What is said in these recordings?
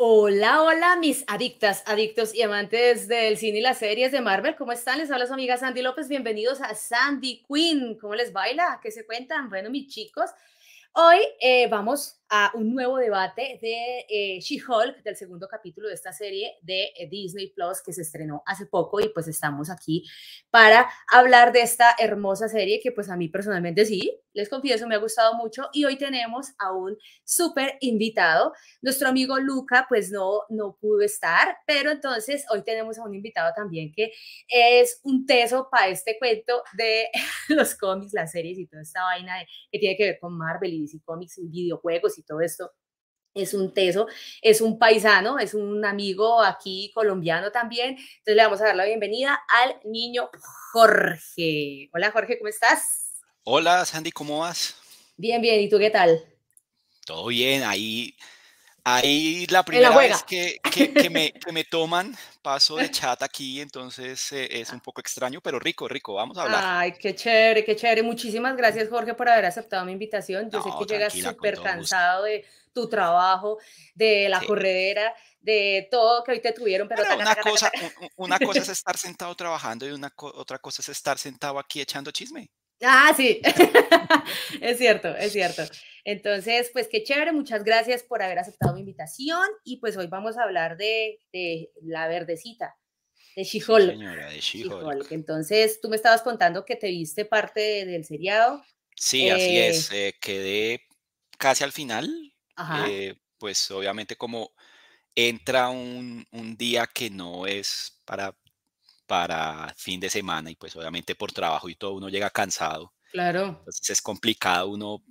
Hola, hola, mis adictas, adictos y amantes del cine y las series de Marvel. ¿Cómo están? Les habla su amiga Sandy López. Bienvenidos a Sandy Queen. ¿Cómo les baila? ¿Qué se cuentan? Bueno, mis chicos, hoy eh, vamos a un nuevo debate de eh, She-Hulk, del segundo capítulo de esta serie de eh, Disney Plus que se estrenó hace poco y pues estamos aquí para hablar de esta hermosa serie que pues a mí personalmente sí, les confieso, me ha gustado mucho y hoy tenemos a un súper invitado. Nuestro amigo Luca pues no, no pudo estar, pero entonces hoy tenemos a un invitado también que es un teso para este cuento de los cómics, las series y toda esta vaina que tiene que ver con Marvel y DC Comics y videojuegos y todo esto. Es un teso, es un paisano, es un amigo aquí colombiano también. Entonces le vamos a dar la bienvenida al niño Jorge. Hola Jorge, ¿cómo estás? Hola Sandy, ¿cómo vas? Bien, bien, ¿y tú qué tal? Todo bien, ahí, ahí la primera vez que, que, me, que me toman paso de chat aquí, entonces eh, es un poco extraño, pero rico, rico, vamos a hablar. Ay, qué chévere, qué chévere. Muchísimas gracias, Jorge, por haber aceptado mi invitación. Yo sé que llegas súper cansado de tu trabajo, de la corredera, de todo que hoy te tuvieron. Pero, una, cosa, una cosa es estar sentado trabajando y una otra cosa es estar sentado aquí echando chisme. Ah, sí, es cierto, es cierto. Entonces, pues qué chévere, muchas gracias por haber aceptado mi invitación y pues hoy vamos a hablar de, la verdecita, de she Señora, de she Entonces, tú me estabas contando que te viste parte del seriado. Sí, así es, eh, eh, quedé casi al final, eh, pues obviamente como entra un, un día que no es para para fin de semana y pues obviamente por trabajo y todo uno llega cansado. Claro. Entonces es complicado uno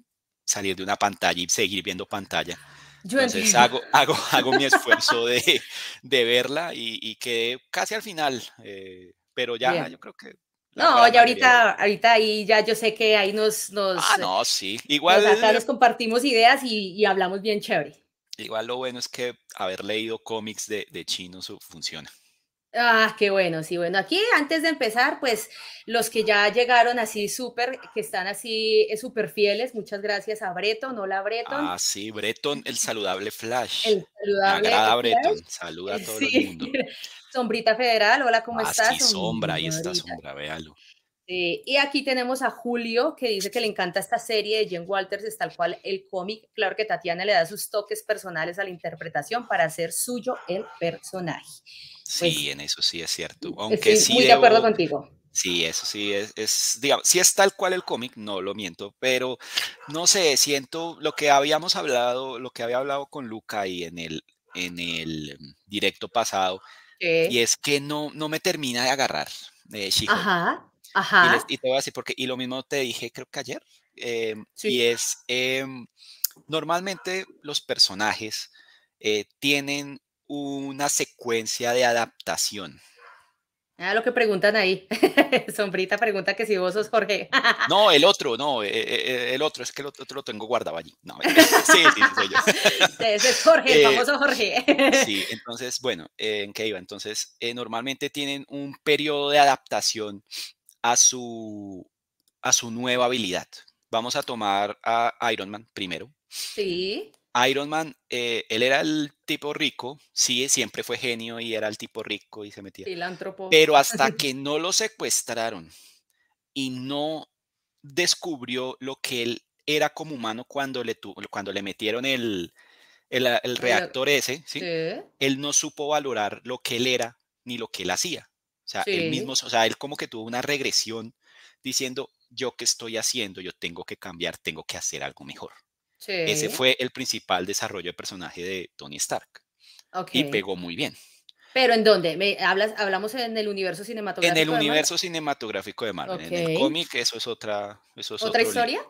salir de una pantalla y seguir viendo pantalla. Yo Entonces hago, hago, hago mi esfuerzo de, verla y, y, quedé casi al final, eh, pero ya yo creo que... No, ya ahorita, ahorita ahí ya yo sé que ahí nos... Ah, nos ah, no, sí. Igual... Nos acá nos compartimos ideas y, hablamos bien chévere. Igual lo bueno es que haber leído cómics de, de chino funciona. Ah, qué bueno, sí, bueno, aquí antes de empezar, pues los que ya llegaron así súper, que están así eh, súper fieles, muchas gracias a Breton, hola Breton. Ah, sí, Breton, el saludable Flash. El saludable. Me Breton, saluda a todo el mundo. Sombrita Federal, hola, ¿cómo ah, estás? sombra, ahí está Sombra, véalo. y aquí tenemos a Julio, que dice que le encanta esta serie de Jen Walters, es tal cual el cómic. Claro que Tatiana le da sus toques personales a la interpretación para hacer suyo el personaje. Pues sí, en eso sí es cierto. Mm, aunque estoy sí muy de acuerdo contigo. Sí, eso sí es, es digamos, sí es tal cual el cómic, no lo miento, pero no sé, siento lo que habíamos hablado, lo que había hablado con Luca ahí en el, en el directo pasado, y es que no, no me termina de agarrar, eh, Ajá, ajá. Y, te voy a decir porque, y lo mismo te dije creo que ayer, eh, y es, em, normalmente los personajes eh, tienen una secuencia de adaptación? a ah, lo que preguntan ahí. Sombrita pregunta que si vos sos Jorge. no, el otro, no, eh, eh, el otro, es que el otro lo tengo guardado allí. sí, sí, es Jorge, el eh, famoso Jorge. sí, entonces, bueno, ¿en qué iba? Entonces, normalmente tienen un periodo de adaptación a su, a su nueva habilidad. Vamos a tomar a Iron Man primero. Sí. Iron Man, eh, él era el tipo rico, sí, siempre fue genio y era el tipo rico y se metía. Filántropo. Pero hasta que no lo secuestraron y no descubrió lo que él era como humano cuando le, cuando le metieron el, el, ah, ah, reactor ese, ¿sí? él no supo valorar lo que él era ni lo que él hacía. O sea, el mismo, o sea, él como que tuvo una regresión diciendo, yo qué estoy haciendo, yo tengo que cambiar, tengo que hacer algo mejor. Ese fue el principal desarrollo de personaje de Tony Stark. Y pegó muy bien. ¿Pero en dónde? ¿Me hablas, ¿Hablamos en el universo cinematográfico? En el universo cinematográfico de Marvel. En el cómic, eso es otra. Eso es ¿Otra historia?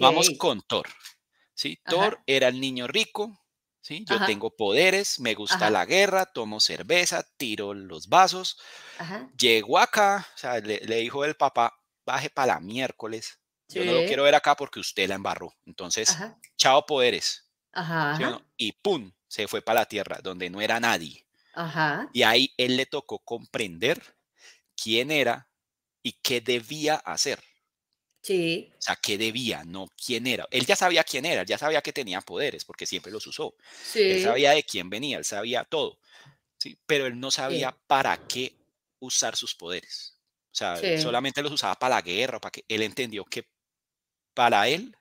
Vamos con Thor. ¿sí? Thor era el niño rico. Yo tengo poderes, me gusta la guerra, tomo cerveza, tiro los vasos. Llegó acá, le, le dijo el papá, baje para la miércoles. Yo no lo quiero ver acá porque usted la embarró. Entonces, chao poderes. Ajá. Y pum, se fue para la tierra donde no era nadie. Ajá. Y ahí él le tocó comprender quién era y qué debía hacer. Sí. O sea, qué debía, no quién era. Él ya sabía quién era, ya sabía que tenía poderes porque siempre los usó. Él sabía de quién venía, él sabía todo. ¿sí? Pero él no sabía para qué usar sus poderes. O sea, solamente los usaba para la guerra, para que él entendió que para él.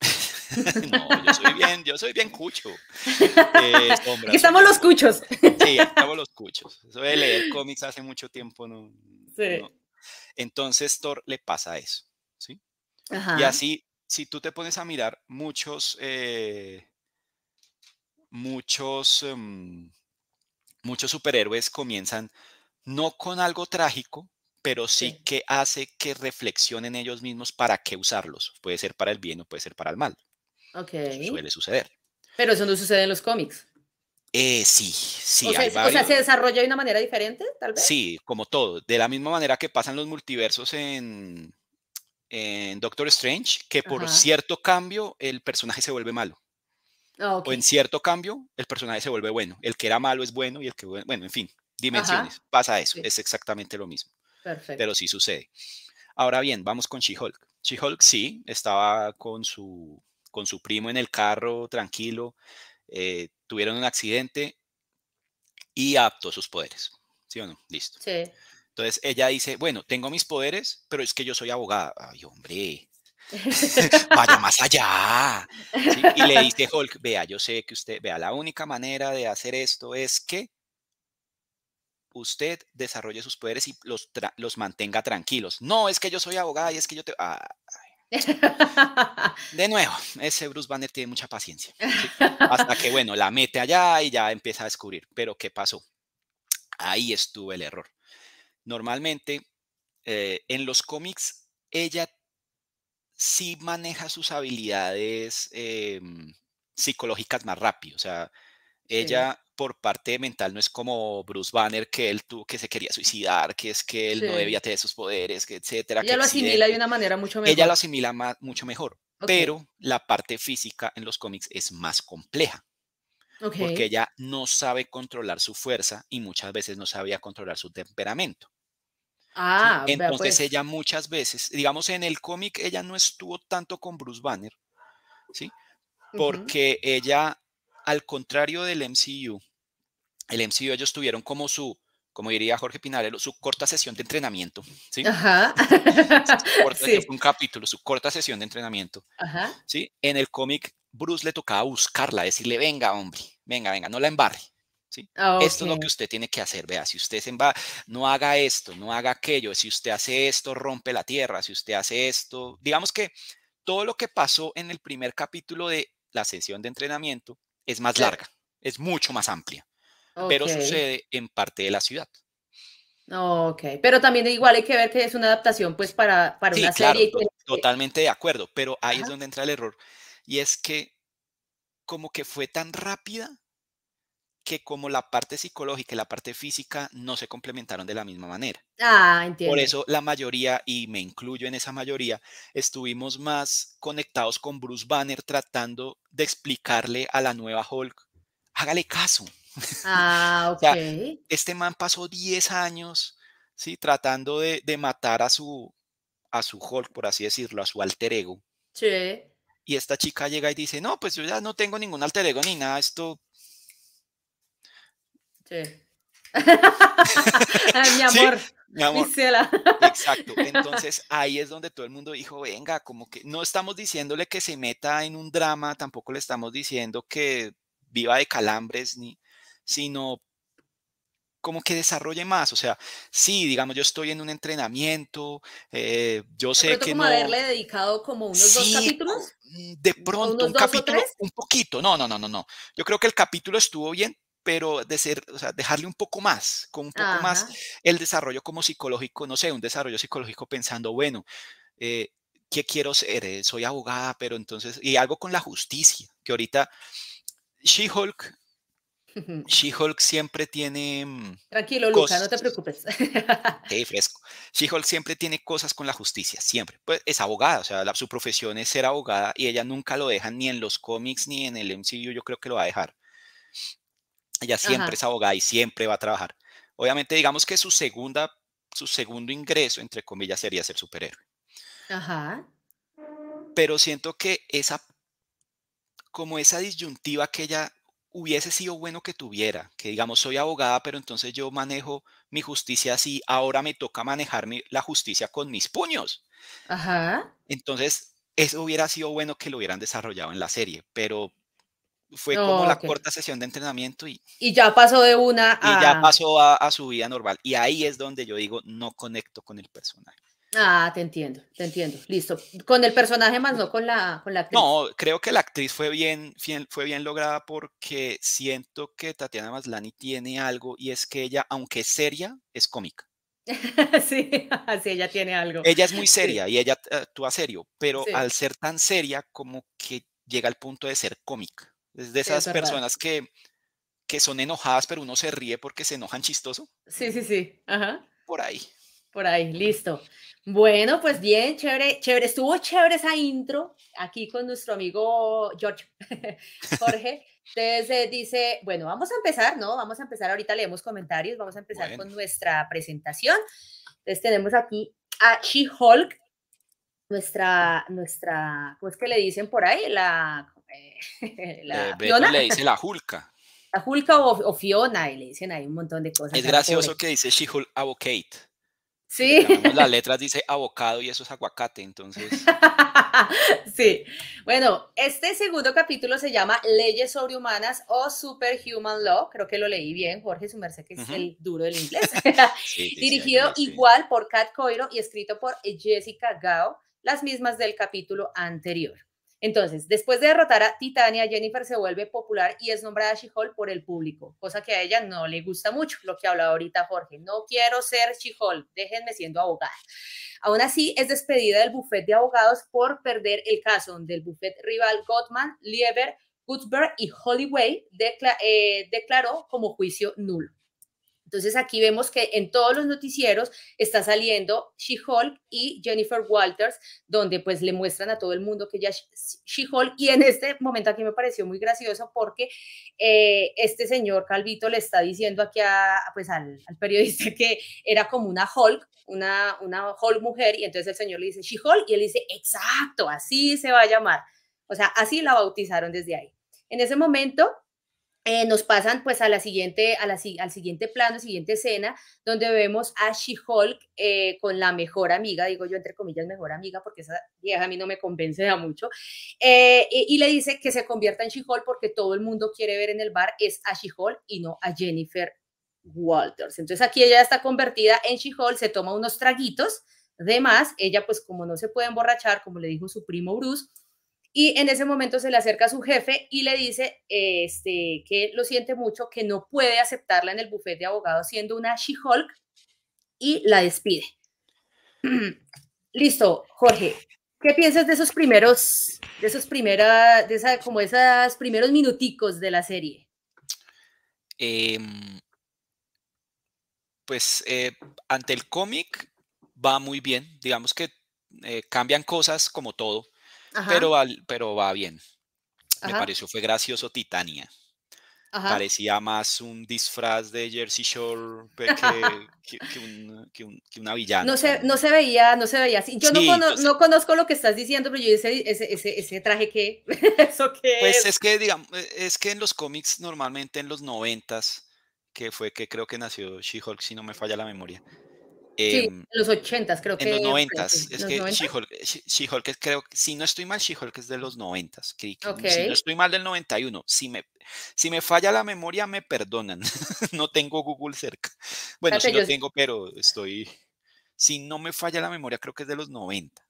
no, yo soy bien, yo soy bien cucho. Eh, estamos los cuchos. Sí, estamos los cuchos. Eso de leer cómics hace mucho tiempo, no, sí. Entonces Thor le pasa eso, ¿sí? Y así, si tú te pones a mirar muchos, eh, muchos, em, muchos superhéroes comienzan no con algo trágico, pero sí, que hace que reflexionen ellos mismos para qué usarlos. Puede ser para el bien o puede ser para el mal. Ok. suele suceder. Pero eso no sucede en los cómics. Eh, sí, sí. O, hay sea, o sea, ¿se desarrolla de una manera diferente, tal vez? Sí, como todo. De la misma manera que pasan los multiversos en, Doctor Strange, que por cierto cambio el personaje se vuelve malo. Ah, o en cierto cambio el personaje se vuelve bueno. El que era malo es bueno y el que, bueno, en fin, dimensiones. Pasa eso. Es exactamente lo mismo. Pero sí sucede. Ahora bien, vamos con She-Hulk. She-Hulk sí, estaba con su, con su primo en el carro, tranquilo. Eh, tuvieron un accidente y apto sus poderes. ¿Sí o no? Listo. Entonces ella dice, bueno, tengo mis poderes, pero es que yo soy abogada. Ay, hombre, vaya más allá. Y le dice Hulk, vea, yo sé que usted, vea, la única manera de hacer esto es que usted desarrolle sus poderes y los, mantenga tranquilos. No, es que yo soy abogada y es que yo te... Ah, de nuevo, ese Bruce Banner tiene mucha paciencia. Hasta que, bueno, la mete allá y ya empieza a descubrir. Pero, ¿qué pasó? Ahí estuvo el error. Normalmente, eh, en los cómics, ella sí maneja sus habilidades em, psicológicas más rápido. O sea, ella por parte mental no es como Bruce Banner, que él tuvo que se quería suicidar, que es que él no debía tener sus poderes, que etcétera. Ella lo asimila de una manera mucho mejor. Ella lo asimila mucho mejor, pero la parte física en los cómics es más compleja. Porque ella no sabe controlar su fuerza y muchas veces no sabía controlar su temperamento. Ah, Entonces pues. ella muchas veces, digamos en el cómic, ella no estuvo tanto con Bruce Banner, ¿sí? Porque ella, al contrario del MCU, el MCU ellos tuvieron como su, como diría Jorge Pinarello, su corta sesión de entrenamiento, ¿sí? Un capítulo, su corta sesión de entrenamiento, ¿sí? En el cómic, Bruce le tocaba buscarla, decirle, venga, hombre, venga, venga, no la embarre, ¿sí? Ah, esto es lo que usted tiene que hacer, vea, si usted se embarra, no haga esto, no haga aquello, si usted hace esto, rompe la tierra, si usted hace esto, digamos que todo lo que pasó en el primer capítulo de la sesión de entrenamiento es más larga, es mucho más amplia pero sucede en parte de la ciudad. Ok, pero también igual hay que ver que es una adaptación pues para, para una serie. Totalmente de acuerdo, pero ahí es donde entra el error. Y es que como que fue tan rápida que como la parte psicológica y la parte física no se complementaron de la misma manera. Ah, entiendo. Por eso la mayoría, y me incluyo en esa mayoría, estuvimos más conectados con Bruce Banner tratando de explicarle a la nueva Hulk, hágale caso, Ah, ok. este man pasó 10 años, ¿sí? Tratando de, matar a su, a su Hulk, por así decirlo, a su alter ego. Sí. Y esta chica llega y dice, no, pues yo ya no tengo ningún alter ego ni nada, esto... Sí. mi amor. mi amor. Exacto. Entonces ahí es donde todo el mundo dijo, venga, como que no estamos diciéndole que se meta en un drama, tampoco le estamos diciendo que viva de calambres, ni, sino como que desarrolle más. O sea, sí, digamos, yo estoy en un entrenamiento, eh, yo sé que como haberle dedicado como unos dos capítulos? Mm, de pronto, un capítulo, un poquito. No, no, no, no, no. Yo creo que el capítulo estuvo bien, pero de ser, o sea, dejarle un poco más, con un poco más el desarrollo como psicológico, no sé, un desarrollo psicológico pensando, bueno, eh, ¿qué quiero ser? Eh, soy abogada, pero entonces, y algo con la justicia, que ahorita She-Hulk She-Hulk siempre tiene. Mm, Tranquilo, Luca, no te preocupes. Sí, fresco. She-Hulk siempre tiene cosas con la justicia, siempre. Pues es abogada, o sea, su profesión es ser abogada y ella nunca lo deja ni en los cómics ni en el MCU, yo creo que lo va a dejar. Ella siempre es abogada y siempre va a trabajar. Obviamente, digamos que su segunda, su segundo ingreso, entre comillas, sería ser superhéroe. Ajá. Pero siento que esa, como esa disyuntiva que ella hubiese sido bueno que tuviera, que digamos soy abogada, pero entonces yo manejo mi justicia así, ahora me toca manejar la justicia con mis puños. Entonces, eso hubiera sido bueno que lo hubieran desarrollado en la serie, pero fue como la corta sesión de entrenamiento y... Y ya pasó de una a... Y ya pasó a su vida normal. Y ahí es donde yo digo, no conecto con el personaje. Ah, te entiendo, te entiendo. Listo. Con el personaje más no con la, con la actriz. No, creo que la actriz fue bien, fue bien lograda porque siento que Tatiana Maslani tiene algo y es que ella, aunque es seria, es cómica. sí, así ella tiene algo. Ella es muy seria y ella actúa serio, pero al ser tan seria, como que llega al punto de ser cómica. Es de esas personas que, que son enojadas, pero uno se ríe porque se enojan chistoso. Sí, sí, sí. Ajá. Por ahí por ahí, listo. Bueno, pues bien, chévere, chévere. Estuvo chévere esa intro aquí con nuestro amigo George, Jorge. Entonces dice, bueno, vamos a empezar, ¿no? Vamos a empezar, ahorita leemos comentarios, vamos a empezar con nuestra presentación. Entonces tenemos aquí a She-Hulk, nuestra, nuestra, pues que le dicen por ahí, la... Eh, la eh, Fiona. le dice la La o, Fiona, y le dicen ahí un montón de cosas. Es gracioso que dice She-Hulk Avocate. Sí. las letras dice abocado y eso es aguacate, entonces. sí. Bueno, este segundo capítulo se llama Leyes sobrehumanas o Superhuman Law. Creo que lo leí bien, Jorge merced que es el duro del inglés. Dirigido igual por Kat Coiro y escrito por Jessica Gao, las mismas del capítulo anterior. Entonces, después de derrotar a Titania, Jennifer se vuelve popular y es nombrada she por el público, cosa que a ella no le gusta mucho, lo que habla ahorita Jorge. No quiero ser she déjenme siendo abogada. Aún así, es despedida del bufete de abogados por perder el caso, donde el bufete rival Gottman, Lieber, Gutzberg y Holloway eh, declaró como juicio nulo. Entonces aquí vemos que en todos los noticieros está saliendo She-Hulk y Jennifer Walters, donde pues le muestran a todo el mundo que ya She-Hulk. Y en este momento aquí me pareció muy gracioso porque eh, este señor Calvito le está diciendo aquí a, pues al, periodista que era como una Hulk, una, una Hulk mujer, y entonces el señor le dice She-Hulk y él dice, exacto, así se va a llamar. O sea, así la bautizaron desde ahí. En ese momento eh, nos pasan pues a la siguiente, a la, al siguiente plano, siguiente escena, donde vemos a She-Hulk eh, con la mejor amiga, digo yo entre comillas mejor amiga, porque esa vieja a mí no me convence a mucho, eh, y, le dice que se convierta en She-Hulk porque todo el mundo quiere ver en el bar es a She-Hulk y no a Jennifer Walters. Entonces aquí ella está convertida en She-Hulk, se toma unos traguitos de más, ella pues como no se puede emborrachar, como le dijo su primo Bruce, y en ese momento se le acerca a su jefe y le dice este, que lo siente mucho, que no puede aceptarla en el bufete de abogados siendo una She-Hulk y la despide. Listo, Jorge, ¿qué piensas de esos primeros, de esos primera, de como esos primeros minuticos de la serie? Em, pues eh, ante el cómic va muy bien, digamos que eh, cambian cosas como todo pero, va, pero va bien. Me pareció, fue gracioso Titania. Parecía más un disfraz de Jersey Shore que, que, un, que una villana. No se, no se veía, no se veía así. Yo no, pues no, conozco lo que estás diciendo, pero ese, ese, ese, traje que... ¿Eso qué pues es? que, digamos, e, es que en los cómics normalmente en los noventas, que fue que creo que nació She-Hulk, si no me falla la memoria, sí, em, en los 80 creo que. En los 90 Es que She-Hulk, creo si no estoy mal, She-Hulk es de los 90 okay. Si no estoy mal, del 91. Si me, si me falla la memoria, me perdonan. no tengo Google cerca. Bueno, lo tengo, pero estoy. Si no me falla la memoria, creo que es de los 90.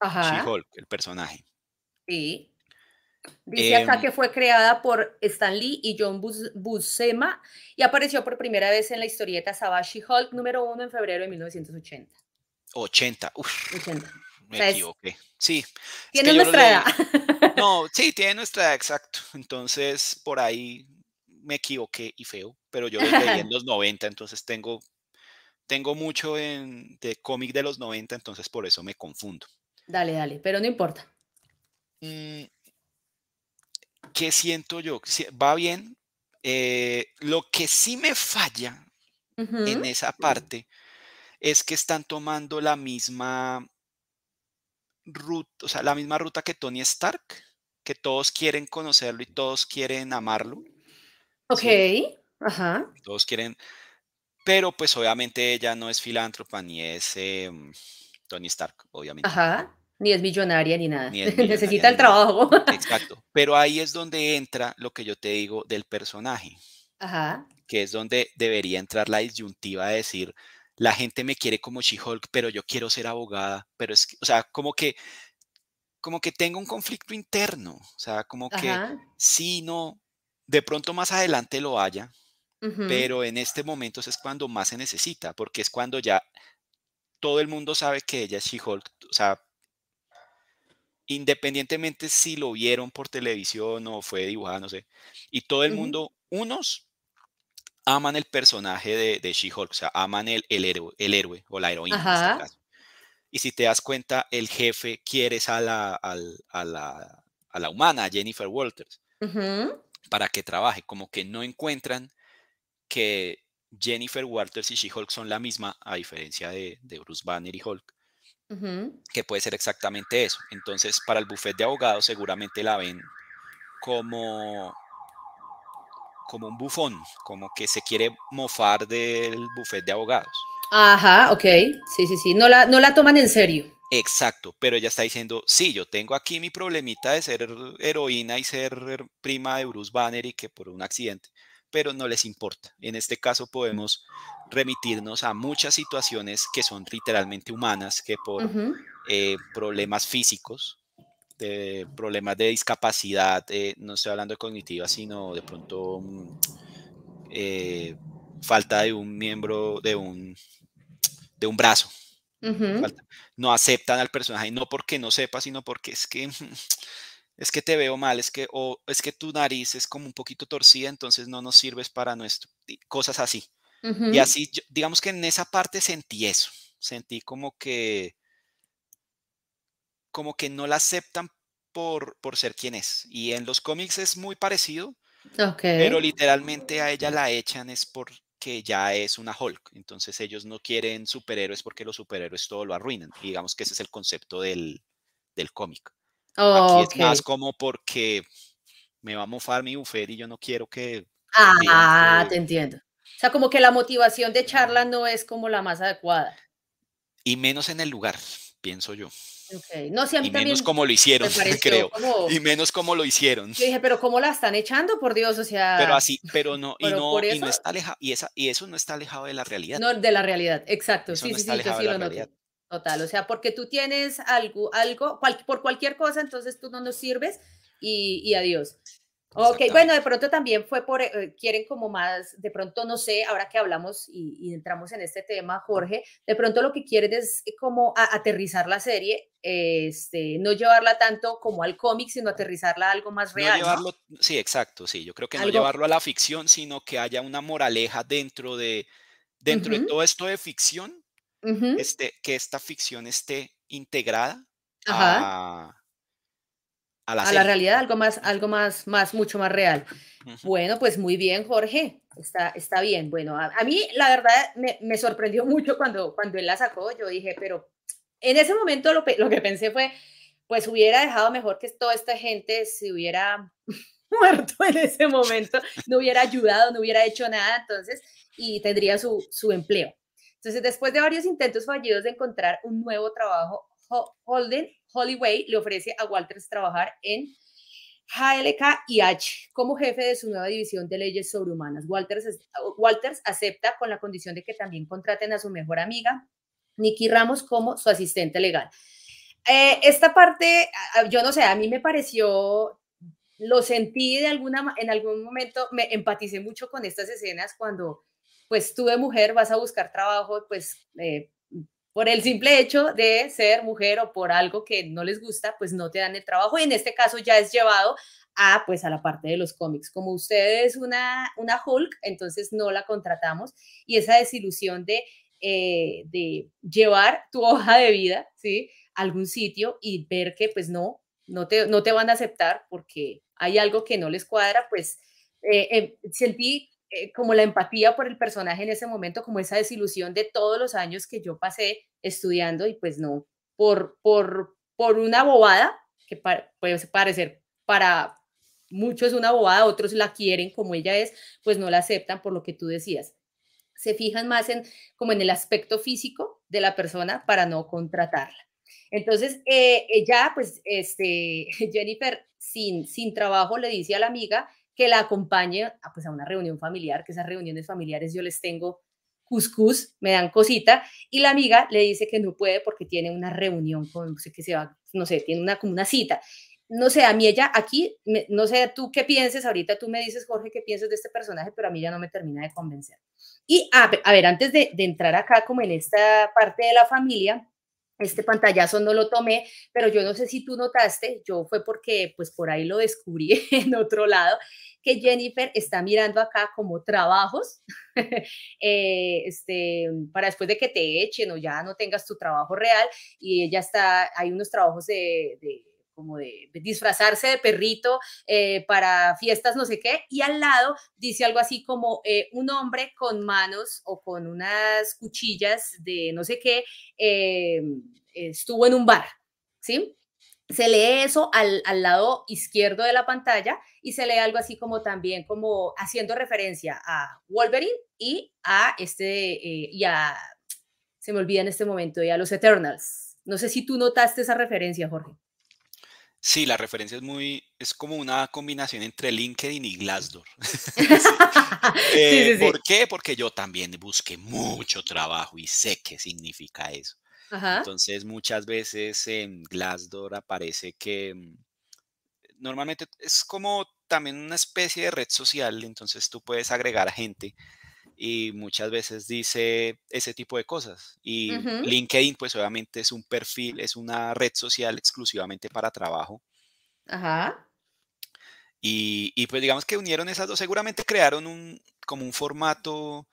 Ajá. she el personaje. Sí. Dice em, acá que fue creada por Stan Lee y John Buscema y apareció por primera vez en la historieta Sabashi Hulk número uno, en febrero de 1980. 80, uff. Me equivoqué. Sí. Tiene nuestra edad. No, sí, tiene nuestra edad, exacto. Entonces, por ahí me equivoqué y feo, pero yo leí en los 90, entonces tengo, tengo mucho de cómic de los 90, entonces por eso me confundo. Dale, dale, pero no importa. Mm, ¿qué siento yo? ¿Va bien? Eh, lo que sí me falla en esa parte es que están tomando la misma ruta, o sea, la misma ruta que Tony Stark, que todos quieren conocerlo y todos quieren amarlo. Ok, ajá. Todos quieren, pero pues obviamente ella no es filántropa ni es em, Tony Stark, obviamente. Ajá ni es millonaria ni nada. Necesita el trabajo. Exacto. Pero ahí es donde entra lo que yo te digo del personaje. Ajá. Que es donde debería entrar la disyuntiva de decir, la gente me quiere como She-Hulk, pero yo quiero ser abogada. Pero es, o sea, como que como que tengo un conflicto interno, o sea, como que si sí, no, de pronto más adelante lo haya, pero en este momento es cuando más se necesita, porque es cuando ya todo el mundo sabe que ella es She-Hulk, o sea, independientemente si lo vieron por televisión o fue dibujada, no sé. Y todo el mundo, unos aman el personaje de, She-Hulk, o sea, aman el, el, héroe, el héroe o la heroína en este caso. Y si te das cuenta, el jefe quiere a la, a, la, humana, a Jennifer Walters, para que trabaje. Como que no encuentran que Jennifer Walters y She-Hulk son la misma, a diferencia de, de Bruce Banner y Hulk que puede ser exactamente eso. Entonces, para el buffet de abogados seguramente la ven como, como un bufón, como que se quiere mofar del buffet de abogados. Ajá, ok, sí, sí, sí, no la, no la toman en serio. Exacto, pero ella está diciendo, sí, yo tengo aquí mi problemita de ser heroína y ser prima de Bruce Banner y que por un accidente pero no les importa. En este caso podemos remitirnos a muchas situaciones que son literalmente humanas, que por eh, problemas físicos, de problemas de discapacidad, eh, no estoy hablando de cognitiva, sino de pronto mm, eh, falta de un miembro, de un, de un brazo. No aceptan al personaje, no porque no sepa, sino porque es que es que te veo mal, es que, o es que tu nariz es como un poquito torcida, entonces no nos sirves para nuestro, cosas así. Y así, digamos que en esa parte sentí eso, sentí como que, como que no la aceptan por, ser quien es. Y en los cómics es muy parecido, pero literalmente a ella la echan es porque ya es una Hulk, entonces ellos no quieren superhéroes porque los superhéroes todo lo arruinan. digamos que ese es el concepto del, del cómic. Oh, es más como porque me va a mofar mi buffet y yo no quiero que... Ah, te entiendo. O sea, como que la motivación de charla no es como la más adecuada. Y menos en el lugar, pienso yo. No, y menos como lo hicieron, creo. Y menos como lo hicieron. Yo dije, pero ¿cómo la están echando? Por Dios, o sea. Pero así, pero no, y, no y, no está alejado, y, esa, y eso no está alejado de la realidad. No, de la realidad, exacto. Eso sí, sí, sí, sí lo Total, o sea, porque tú tienes algo, algo por cualquier cosa, entonces tú no nos sirves y, y adiós. Ok, bueno, de pronto también fue por, eh, quieren como más, de pronto no sé, ahora que hablamos y, entramos en este tema, Jorge, de pronto lo que quieren es eh, como aterrizar la serie, este, no llevarla tanto como al cómic, sino aterrizarla a algo más real. No llevarlo, Sí, exacto, sí, yo creo que no llevarlo a la ficción, sino que haya una moraleja dentro de, dentro de todo esto de ficción, este, que esta ficción esté integrada a, la, realidad, algo más, algo más, mucho más real. Bueno, pues muy bien, Jorge, está, está bien. Bueno, a, mí la verdad me, sorprendió mucho cuando, cuando él la sacó, yo dije, pero en ese momento lo, que pensé fue, pues hubiera dejado mejor que toda esta gente se hubiera muerto en ese momento, no hubiera ayudado, no hubiera hecho nada, entonces, y tendría su empleo. Entonces, después de varios intentos fallidos de encontrar un nuevo trabajo, Holden Holloway le ofrece a Walters trabajar en HLK y H como jefe de su nueva división de leyes sobrehumanas. Walters, Walters acepta con la condición de que también contraten a su mejor amiga, Nikki Ramos, como su asistente legal. Eh, esta parte, yo no sé, a mí me pareció, lo sentí de alguna, en algún momento, me empaticé mucho con estas escenas cuando pues tú de mujer vas a buscar trabajo, pues eh, por el simple hecho de ser mujer o por algo que no les gusta, pues no te dan el trabajo y en este caso ya es llevado a pues a la parte de los cómics. Como usted es una, una Hulk, entonces no la contratamos y esa desilusión de, eh, de llevar tu hoja de vida, ¿sí? A algún sitio y ver que pues no, no te, no te van a aceptar porque hay algo que no les cuadra, pues eh, eh sentí eh, como la empatía por el personaje en ese momento, como esa desilusión de todos los años que yo pasé estudiando y pues no, por, por, por una bobada, que puede parecer para muchos una bobada, otros la quieren como ella es, pues no la aceptan por lo que tú decías. Se fijan más en como en el aspecto físico de la persona para no contratarla. Entonces, eh, ella, pues, este, Jennifer, sin, sin trabajo, le dice a la amiga que la acompañe a, pues, a una reunión familiar, que esas reuniones familiares yo les tengo cuscús, me dan cosita, y la amiga le dice que no puede porque tiene una reunión con, no pues, sé, que se va, no sé, tiene una, como una cita. No sé, a mí ella aquí, no sé tú qué pienses, ahorita tú me dices, Jorge, qué piensas de este personaje, pero a mí ya no me termina de convencer. Y ah, a, ver, antes de, de, entrar acá como en esta parte de la familia, este pantallazo no lo tomé, pero yo no sé si tú notaste, yo fue porque pues por ahí lo descubrí en otro lado, que Jennifer está mirando acá como trabajos, eh, este, para después de que te echen o ya no tengas tu trabajo real, y ella está, hay unos trabajos de como de disfrazarse de perrito eh, para fiestas, no sé qué, y al lado dice algo así como eh, un hombre con manos o con unas cuchillas de no sé qué eh, estuvo en un bar, ¿sí? Se lee eso al, al, lado izquierdo de la pantalla y se lee algo así como también como haciendo referencia a Wolverine y a este, y a, se me olvida en este momento, y a los Eternals. No sé si tú notaste esa referencia, Jorge. Sí, la referencia es muy, es como una combinación entre LinkedIn y Glassdoor. Eh, ¿Por qué? Porque yo también busqué mucho trabajo y sé qué significa eso. Entonces, muchas veces en Glassdoor aparece que mm, normalmente es como también una especie de red social, entonces tú puedes agregar a gente y muchas veces dice ese tipo de cosas. Y LinkedIn, pues obviamente es un perfil, es una red social exclusivamente para trabajo. Ajá. Y, pues digamos que unieron esas dos, seguramente crearon un, como un formato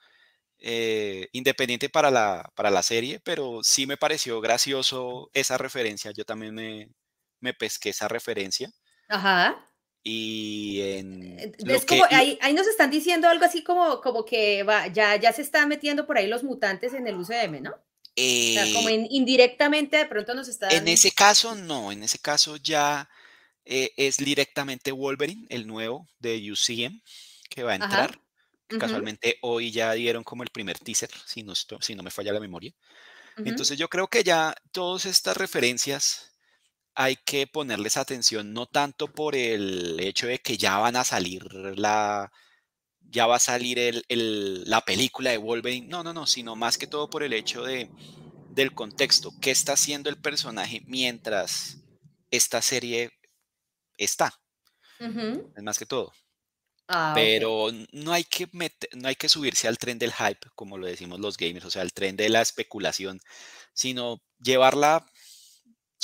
eh, independiente para la, para la serie, pero sí me pareció gracioso esa referencia, yo también me, me pesqué esa referencia. Ajá y en eh, ahí, nos están diciendo algo así como, como que ya, ya se están metiendo por ahí los mutantes en el UCM, ¿no? o sea, como eh indirectamente de pronto nos está... En ese caso no, en ese caso ya eh, es directamente Wolverine, el nuevo de UCM, que va a entrar. Casualmente hoy ya dieron como el primer teaser, si no, si no me falla la memoria. Entonces yo creo que ya todas estas referencias hay que ponerles atención no tanto por el hecho de que ya van a salir la, ya va a salir la película de Wolverine. No, no, no, sino más que todo por el hecho de, del contexto. ¿Qué está haciendo el personaje mientras esta serie está? Es más que todo. Ah, Pero no, hay que meter, no hay que subirse al tren del hype, como lo decimos los gamers, o sea, al tren de la especulación, sino llevarla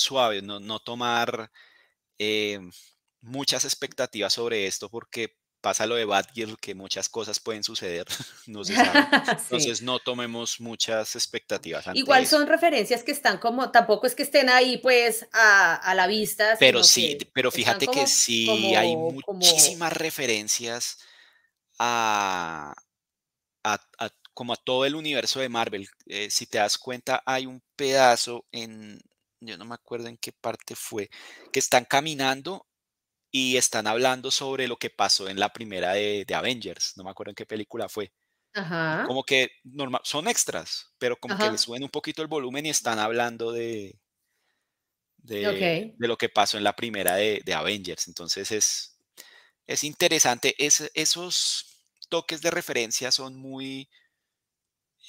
suave, no, tomar eh, muchas expectativas sobre esto porque pasa lo de Batgirl que muchas cosas pueden suceder, no se sabe. Entonces no tomemos muchas expectativas. Igual son referencias que están como, tampoco es que estén ahí pues a, la vista. Pero sí, pero fíjate que sí hay muchísimas referencias a, como a todo el universo de Marvel. Eh, si te das cuenta, hay un pedazo en, yo no me acuerdo en qué parte fue, que están caminando y están hablando sobre lo que pasó en la primera de, Avengers, no me acuerdo en qué película fue. Como que normal, son extras, pero como que le suben un poquito el volumen y están hablando de, de, lo que pasó en la primera de, de Avengers. Entonces es, es interesante, esos toques de referencia son muy,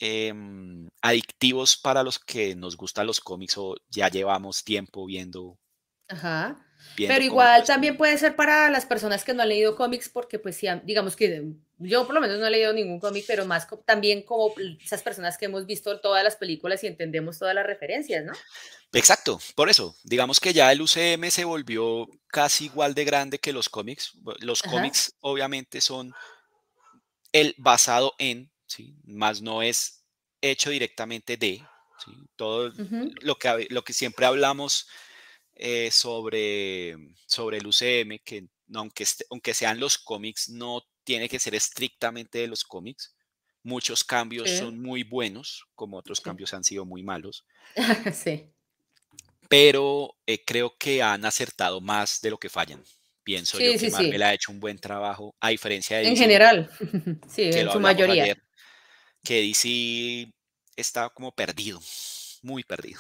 Em, adictivos para los que nos gustan los cómics o ya llevamos tiempo viendo. Ajá. Pero igual también puede ser para las personas que no han leído cómics, porque pues digamos que yo por lo menos no he leído ningún cómic, pero más también como esas personas que hemos visto todas las películas y entendemos todas las referencias, ¿no? Exacto, por eso, digamos que ya el UCM se volvió casi igual de grande que los cómics. Los cómics obviamente son el basado en más no es hecho directamente de, Todo lo, que, lo que siempre hablamos eh, sobre, sobre el UCM, que aunque, aunque sean los cómics, no tiene que ser estrictamente de los cómics. Muchos cambios son muy buenos, como otros cambios han sido muy malos. Pero eh, creo que han acertado más de lo que fallan. Pienso yo que Marvel ha hecho un buen trabajo, a diferencia de... En general, en su mayoría que DC está como perdido, muy perdido.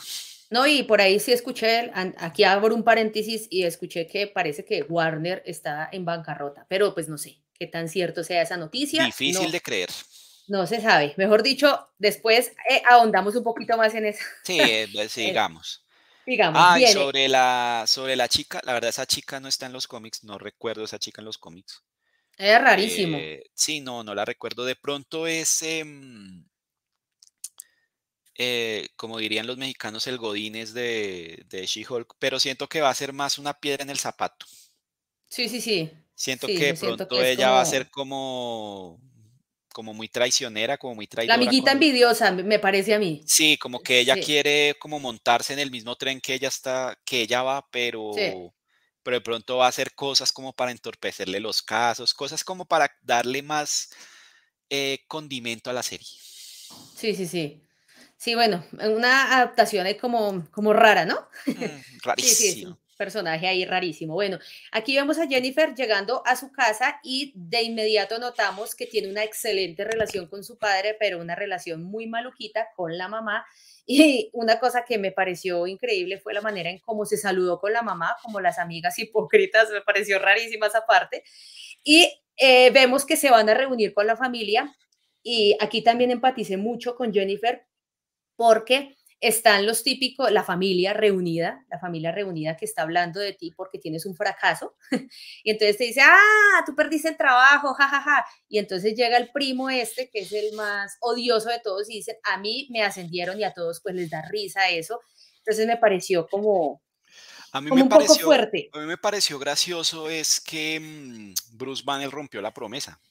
No, y por ahí sí escuché, aquí abro un paréntesis y escuché que parece que Warner está en bancarrota, pero pues no sé qué tan cierto sea esa noticia. Difícil de creer. No se sabe. Mejor dicho, después eh, ahondamos un poquito más en eso. Sí, eh, sigamos digamos. digamos. Ah, y sobre la, sobre la chica, la verdad esa chica no está en los cómics, no recuerdo esa chica en los cómics. Es rarísimo. Eh, sí, no, no la recuerdo. De pronto es, em, eh, como dirían los mexicanos, el godines de, de She-Hulk, pero siento que va a ser más una piedra en el zapato. Sí, sí, sí. Siento que de pronto ella va a ser como como muy traicionera, como muy traidora. La amiguita envidiosa, me parece a mí. Sí, como que ella quiere como montarse en el mismo tren que ella está, que ella va, pero pero de pronto va a hacer cosas como para entorpecerle los casos, cosas como para darle más eh, condimento a la serie. Sí, sí, sí. Sí, bueno, una adaptación es como, como rara, ¿no? Clarísimo. Mm, personaje ahí rarísimo. Bueno, aquí vemos a Jennifer llegando a su casa y de inmediato notamos que tiene una excelente relación con su padre, pero una relación muy maluquita con la mamá. Y una cosa que me pareció increíble fue la manera en cómo se saludó con la mamá, como las amigas hipócritas, me pareció rarísima esa Y eh, vemos que se van a reunir con la familia. Y aquí también empaticé mucho con Jennifer porque están los típicos, la familia reunida, la familia reunida que está hablando de ti porque tienes un fracaso, y entonces te dice, ah, tú perdiste el trabajo, jajaja, y entonces llega el primo este, que es el más odioso de todos, y dice, a mí me ascendieron y a todos pues les da risa eso, entonces me pareció como... A mí, me pareció, fuerte. a mí me pareció gracioso es que mm, Bruce Banner rompió la promesa.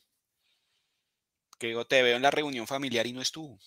Que digo, te veo en la reunión familiar y no estuvo.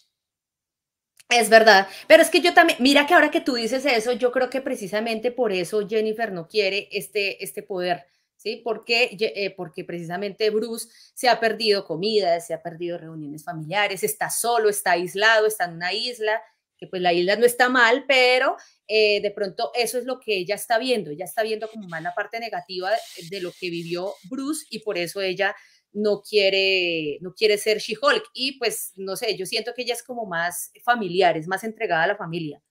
Es verdad, pero es que yo también, mira que ahora que tú dices eso, yo creo que precisamente por eso Jennifer no quiere este, este poder, ¿sí? Porque, eh, porque precisamente Bruce se ha perdido comidas, se ha perdido reuniones familiares, está solo, está aislado, está en una isla, que pues la isla no está mal, pero eh, de pronto eso es lo que ella está viendo, ella está viendo como una parte negativa de lo que vivió Bruce y por eso ella no quiere, no quiere ser she Y pues, no sé, yo siento que ella es como más familiar, es más entregada a la familia.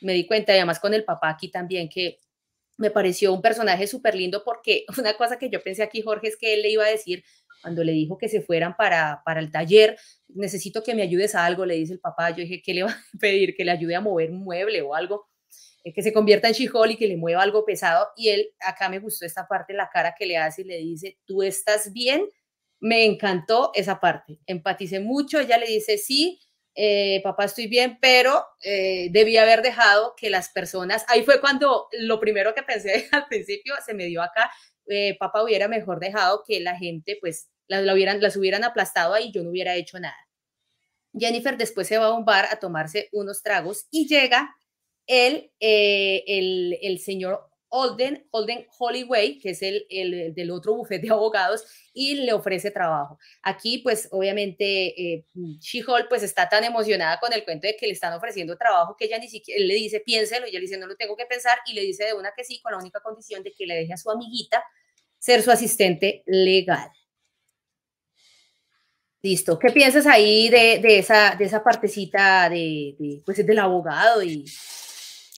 Me di cuenta, además con el papá aquí también, que me pareció un personaje súper lindo porque una cosa que yo pensé aquí, Jorge, es que él le iba a decir cuando le dijo que se fueran para, el taller, necesito que me ayudes a algo, le dice el papá, yo dije, ¿qué le va a pedir? Que le ayude a mover un mueble o algo, eh, que se convierta en chijol y que le mueva algo pesado. Y él, acá me gustó esta parte, la cara que le hace y le dice, ¿tú estás bien? me encantó esa parte. Empaticé mucho, ella le dice, sí, eh, papá, estoy bien, pero debía eh, debí haber dejado que las personas, ahí fue cuando lo primero que pensé al principio se me dio acá, eh, papá hubiera mejor dejado que la gente, pues, las, la hubieran, hubieran aplastado ahí, yo no hubiera hecho nada. Jennifer después se va a un bar a tomarse unos tragos y llega el, el, el señor Holden, Holden Holloway, que es el, del otro bufete de abogados, y le ofrece trabajo. Aquí, pues, obviamente, eh, She-Hulk, pues, está tan emocionada con el cuento de que le están ofreciendo trabajo que ella ni siquiera, le dice, piénselo, y ella le dice, no lo tengo que pensar, y le dice de una que sí, con la única condición de que le deje a su amiguita ser su asistente legal. Listo. ¿Qué piensas ahí de, esa, de esa partecita de, pues, del abogado y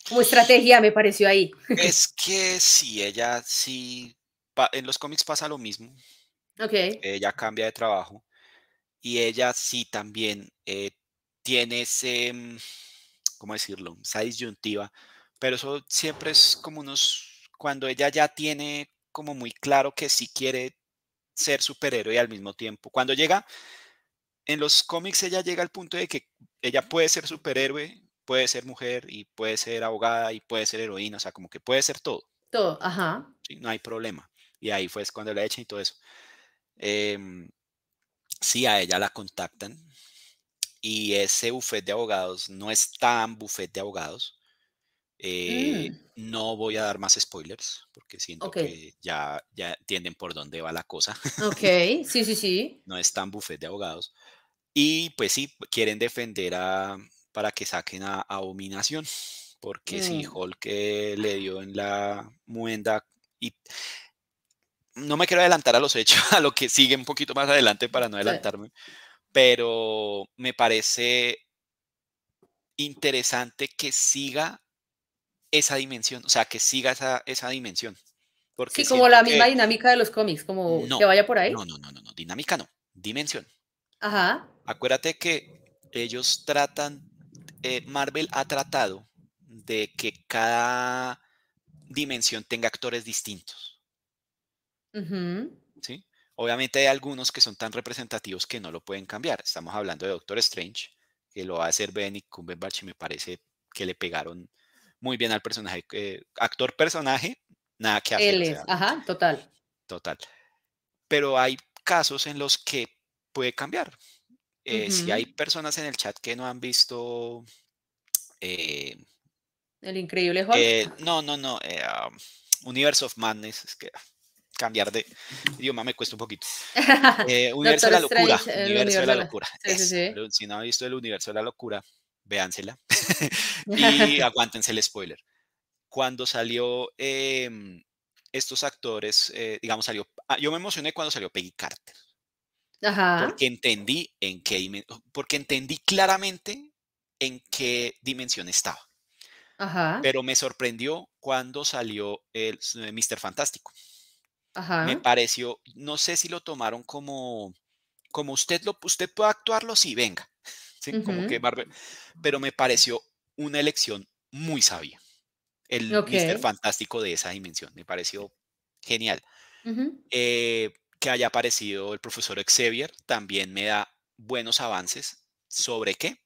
como estrategia me pareció ahí. Es que si, ella sí, en los cómics pasa lo mismo. Ok. Ella cambia de trabajo y ella sí también eh, tiene ese, mm, ¿cómo decirlo? Esa disyuntiva, pero eso siempre es como unos, cuando ella ya tiene como muy claro que si quiere ser superhéroe al mismo tiempo. Cuando llega, en los cómics ella llega al punto de que ella puede ser superhéroe, puede ser mujer y puede ser abogada y puede ser heroína, o sea, como que puede ser todo. Todo, ajá. Sí, no hay problema. Y ahí fue cuando la echan y todo eso. Em, sí, a ella la contactan y ese bufete de abogados no es tan bufete de abogados. Eh, mm. No voy a dar más spoilers porque siento que ya, ya entienden por dónde va la cosa. Ok, sí, sí, sí. No es tan buffet de abogados. Y pues sí, quieren defender a, para que saquen a Abominación, porque si mm. Hulk eh, le dio en la muenda y no me quiero adelantar a los hechos, a lo que sigue un poquito más adelante para no adelantarme, pero me parece interesante que siga esa dimensión, o sea, que siga esa, dimensión. Porque como la misma dinámica de los cómics, como que vaya por ahí. No, no, no, no, no, dinámica no, dimensión. Ajá. Acuérdate que ellos tratan eh, Marvel ha tratado de que cada dimensión tenga actores distintos. ¿Sí? Obviamente hay algunos que son tan representativos que no lo pueden cambiar. Estamos hablando de Doctor Strange, que lo va a hacer Benedict Cumberbatch y me parece que le pegaron muy bien al personaje. Eh, actor personaje, nada que hacer. Él es, ajá, total. Total. Pero hay casos en los que puede cambiar. Eh, si hay personas en el chat que no han visto... Eh, el increíble Hulk. Eh, no, no, no. Universe of Madness. Es que cambiar de idioma me cuesta un poquito. universo, de la locura, universo, de la locura. Si no han visto el universo de la locura, véansela y aguántense el spoiler. Cuando salió em, estos actores, digamos, salió. Ah, yo me emocioné cuando salió Peggy Carter porque entendí en qué porque entendí claramente en qué dimensión estaba. Pero me sorprendió cuando salió el eh, Mr. Fantástico. Me pareció, no sé si lo tomaron como, como usted lo, usted puede actuarlo, sí, venga. Como que Marvel, pero me pareció una elección muy sabia. El Mr. Fantástico de esa dimensión, me pareció genial. eh, que haya aparecido el profesor Xavier también me da buenos avances sobre qué.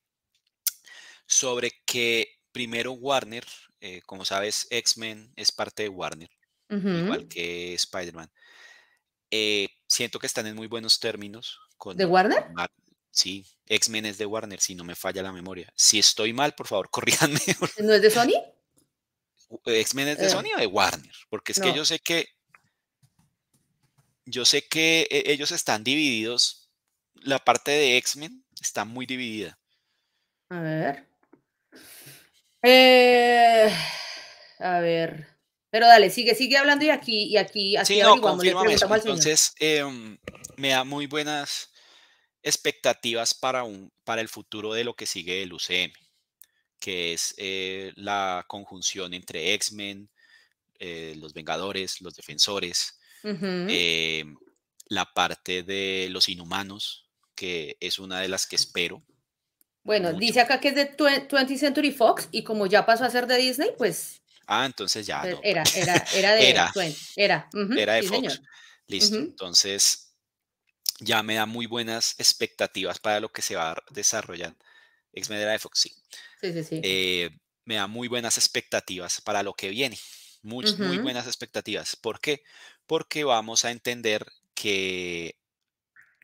Sobre que primero Warner, eh, como sabes, X-Men es parte de Warner, igual que Spider-Man. Eh, siento que están en muy buenos términos. Con ¿De Warner? sí, X-Men es de Warner, si no me falla la memoria. Si estoy mal, por favor, corríganme, ¿No es de Sony? Eh, ¿X-Men es de Sony o de Warner? Porque es que yo sé que yo sé que eh, ellos están divididos. La parte de X-Men está muy dividida. A ver. Eh, a ver. Pero dale, sigue, sigue hablando y aquí, y aquí, sí, no, eso. Entonces, em, me da muy buenas expectativas para, un, para el futuro de lo que sigue el UCM, que es eh, la conjunción entre X-Men, los Vengadores, los Defensores, Em, la parte de los inhumanos, que es una de las que espero. Bueno, dice acá que es de 20th Century Fox y como ya pasó a ser de Disney, pues... Ah, entonces ya. Pues era, era, era de, era. era. era de Fox. Listo. Entonces, ya me da muy buenas expectativas para lo que se va a desarrollar. Ex de Fox, sí. Sí, sí, eh, me da muy buenas expectativas para lo que viene. Muy, muy buenas expectativas. ¿Por qué? porque vamos a entender que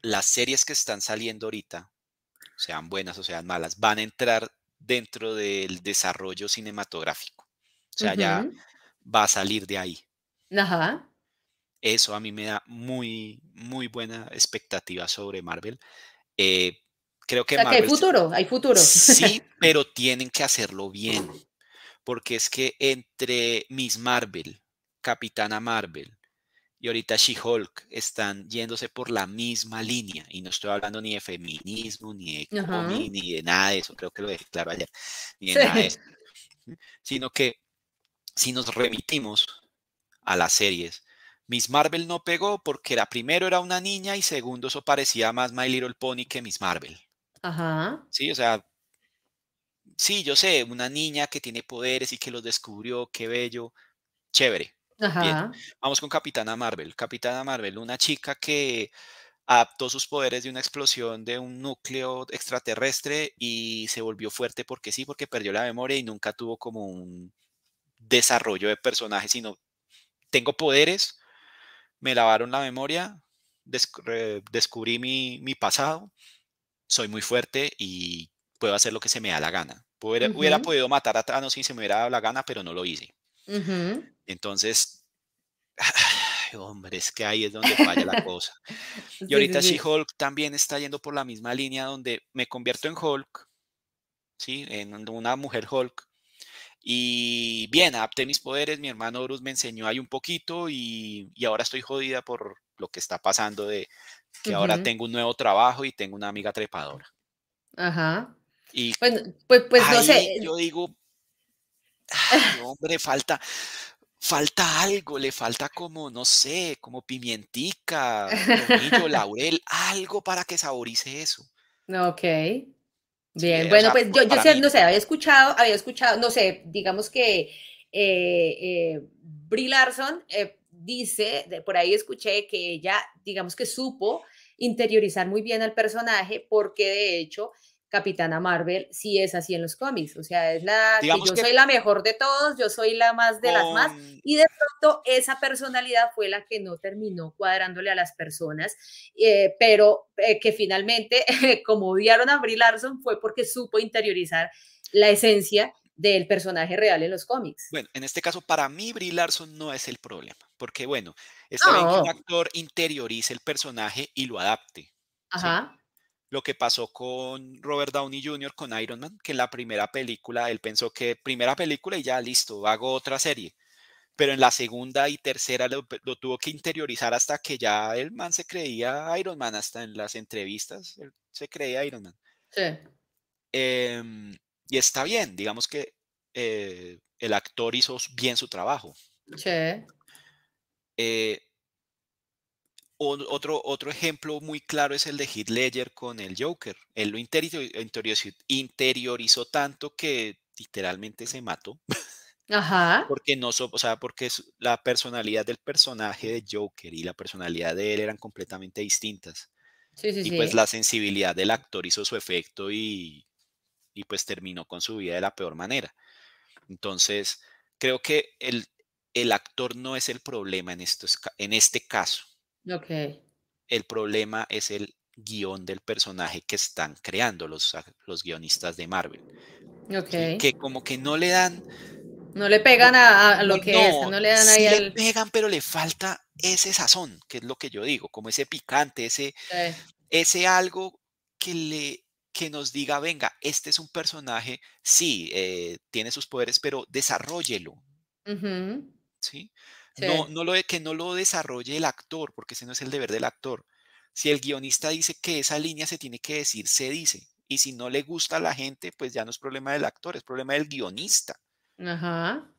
las series que están saliendo ahorita, sean buenas o sean malas, van a entrar dentro del desarrollo cinematográfico. O sea, ya va a salir de ahí. Ajá. Eso a mí me da muy, muy buena expectativa sobre Marvel. Eh, creo que, que hay futuro, hay futuro. Sí, pero tienen que hacerlo bien. Porque es que entre Miss Marvel, Capitana Marvel, y ahorita She-Hulk están yéndose por la misma línea. Y no estoy hablando ni de feminismo, ni de ni de nada de eso. Creo que lo dejé claro Ni de nada de eso. Sino que si nos remitimos a las series, Miss Marvel no pegó porque era, primero era una niña y segundo eso parecía más My Little Pony que Miss Marvel. Ajá. Sí, o sea, sí, yo sé, una niña que tiene poderes y que los descubrió, qué bello, chévere vamos con Capitana Marvel. Capitana Marvel, una chica que adaptó sus poderes de una explosión de un núcleo extraterrestre y se volvió fuerte porque sí, porque perdió la memoria y nunca tuvo como un desarrollo de personaje, sino tengo poderes, me lavaron la memoria, descubrí mi, pasado, soy muy fuerte y puedo hacer lo que se me da la gana. Hubiera, hubiera podido matar a Thanos si se me hubiera dado la gana, pero no lo hice. Entonces, hombre, es que ahí es donde falla la cosa. Y ahorita She-Hulk también está yendo por la misma línea donde me convierto en Hulk, ¿sí? En una mujer Hulk. Y bien, adapté mis poderes, mi hermano Bruce me enseñó ahí un poquito y, ahora estoy jodida por lo que está pasando de que ahora tengo un nuevo trabajo y tengo una amiga trepadora. Ajá. Y bueno, pues, pues no sé. Eh, yo digo, hombre, falta, falta algo, le falta como, no sé, como pimientica, laurel, algo para que saborice eso. Ok. Bien, bueno, pues yo, no sé, había escuchado, había escuchado, no sé, digamos que eh, eh Larson eh, dice, por ahí escuché que ella, digamos que supo interiorizar muy bien al personaje porque de hecho Capitana Marvel si es así en los cómics, o sea, es la yo soy la mejor de todos, yo soy la más de las más y de pronto esa personalidad fue la que no terminó cuadrándole a las personas, eh, pero eh, que finalmente como odiaron a Brie Larson fue porque supo interiorizar la esencia del personaje real en los cómics. Bueno, en este caso para mí Brie Larson no es el problema, porque bueno, es que un actor interiorice el personaje y lo adapte. Ajá lo que pasó con Robert Downey Jr. con Iron Man, que en la primera película él pensó que primera película y ya listo, hago otra serie. Pero en la segunda y tercera lo, tuvo que interiorizar hasta que ya el man se creía Iron Man, hasta en las entrevistas él se creía Iron Man. Sí. Em, y está bien, digamos que eh, el actor hizo bien su trabajo. Sí. Eh, otro, otro ejemplo muy claro es el de Heath Ledger con el Joker. Él lo interiorizó, interiorizó tanto que literalmente se mató. Ajá. Porque no, o sea, porque la personalidad del personaje de Joker y la personalidad de él eran completamente distintas. y pues la sensibilidad del actor hizo su efecto y, pues terminó con su vida de la peor manera. Entonces, creo que el, el actor no es el problema en, en este caso. Okay. El problema es el guión del personaje que están creando los, ah, los guionistas de Marvel. Okay. Que, como que no le dan... No le pegan a, lo que no, es, no le dan ahí le pegan, pero le falta ese sazón, que es lo que yo digo, como ese picante, ese, ese algo que le que nos diga, venga, este es un personaje, sí, eh, tiene sus poderes, pero desarrollelo. ¿Sí? No, no lo, que no lo desarrolle el actor, porque ese no es el deber del actor. Si el guionista dice que esa línea se tiene que decir, se dice. Y si no le gusta a la gente, pues ya no es problema del actor, es problema del guionista. Ajá.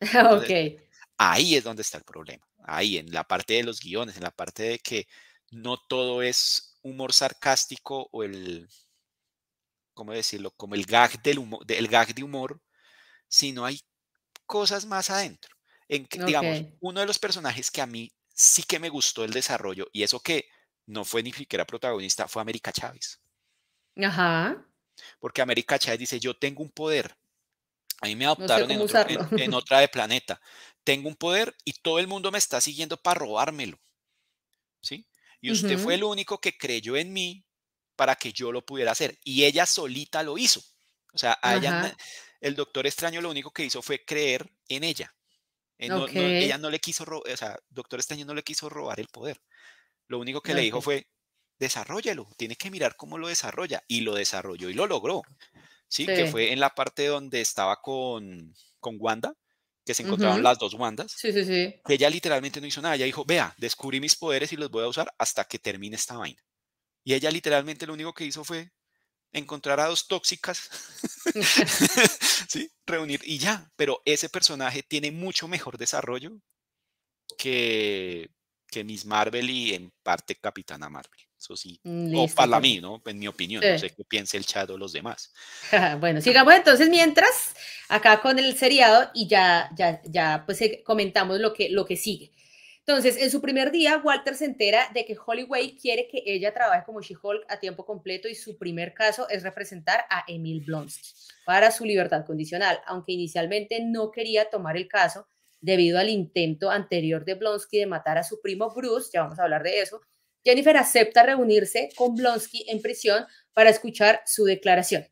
Ahí es donde está el problema. Ahí, en la parte de los guiones, en la parte de que no todo es humor sarcástico o el, ¿cómo decirlo? Como el gag, del humor, el gag de humor, sino hay cosas más adentro. Digamos, uno de los personajes que a mí sí que me gustó el desarrollo, y eso que no fue ni siquiera protagonista, fue América Chávez. Ajá. Porque América Chávez dice, yo tengo un poder. A mí me adoptaron en, otra de planeta. Tengo un poder y todo el mundo me está siguiendo para robármelo. ¿Sí? Y usted fue el único que creyó en mí para que yo lo pudiera hacer. Y ella solita lo hizo. O sea, el doctor extraño lo único que hizo fue creer en ella. Eh, ella no le quiso, o sea, doctor Esteño no le quiso robar el poder. Lo único que le dijo fue, desarrollalo. tiene que mirar cómo lo desarrolla. Y lo desarrolló y lo logró. ¿sí? Que fue en la parte donde estaba con, con Wanda, que se encontraron las dos Wandas. Sí, sí, sí. Que ella literalmente no hizo nada. Ella dijo, vea, descubrí mis poderes y los voy a usar hasta que termine esta vaina. Y ella literalmente lo único que hizo fue encontrar a dos tóxicas, ¿sí? reunir y ya, pero ese personaje tiene mucho mejor desarrollo que, que Miss Marvel y en parte Capitana Marvel. Eso sí, mm, o para mí, ¿no? En mi opinión, no sé qué piense el chat los demás. bueno, sigamos entonces mientras acá con el seriado y ya, ya, ya, pues eh, comentamos lo que, lo que sigue. Entonces, en su primer día, Walter se entera de que Hollyway quiere que ella trabaje como She-Hulk a tiempo completo y su primer caso es representar a Emil Blonsky para su libertad condicional, aunque inicialmente no quería tomar el caso debido al intento anterior de Blonsky de matar a su primo Bruce, ya vamos a hablar de eso. Jennifer acepta reunirse con Blonsky en prisión para escuchar su declaración.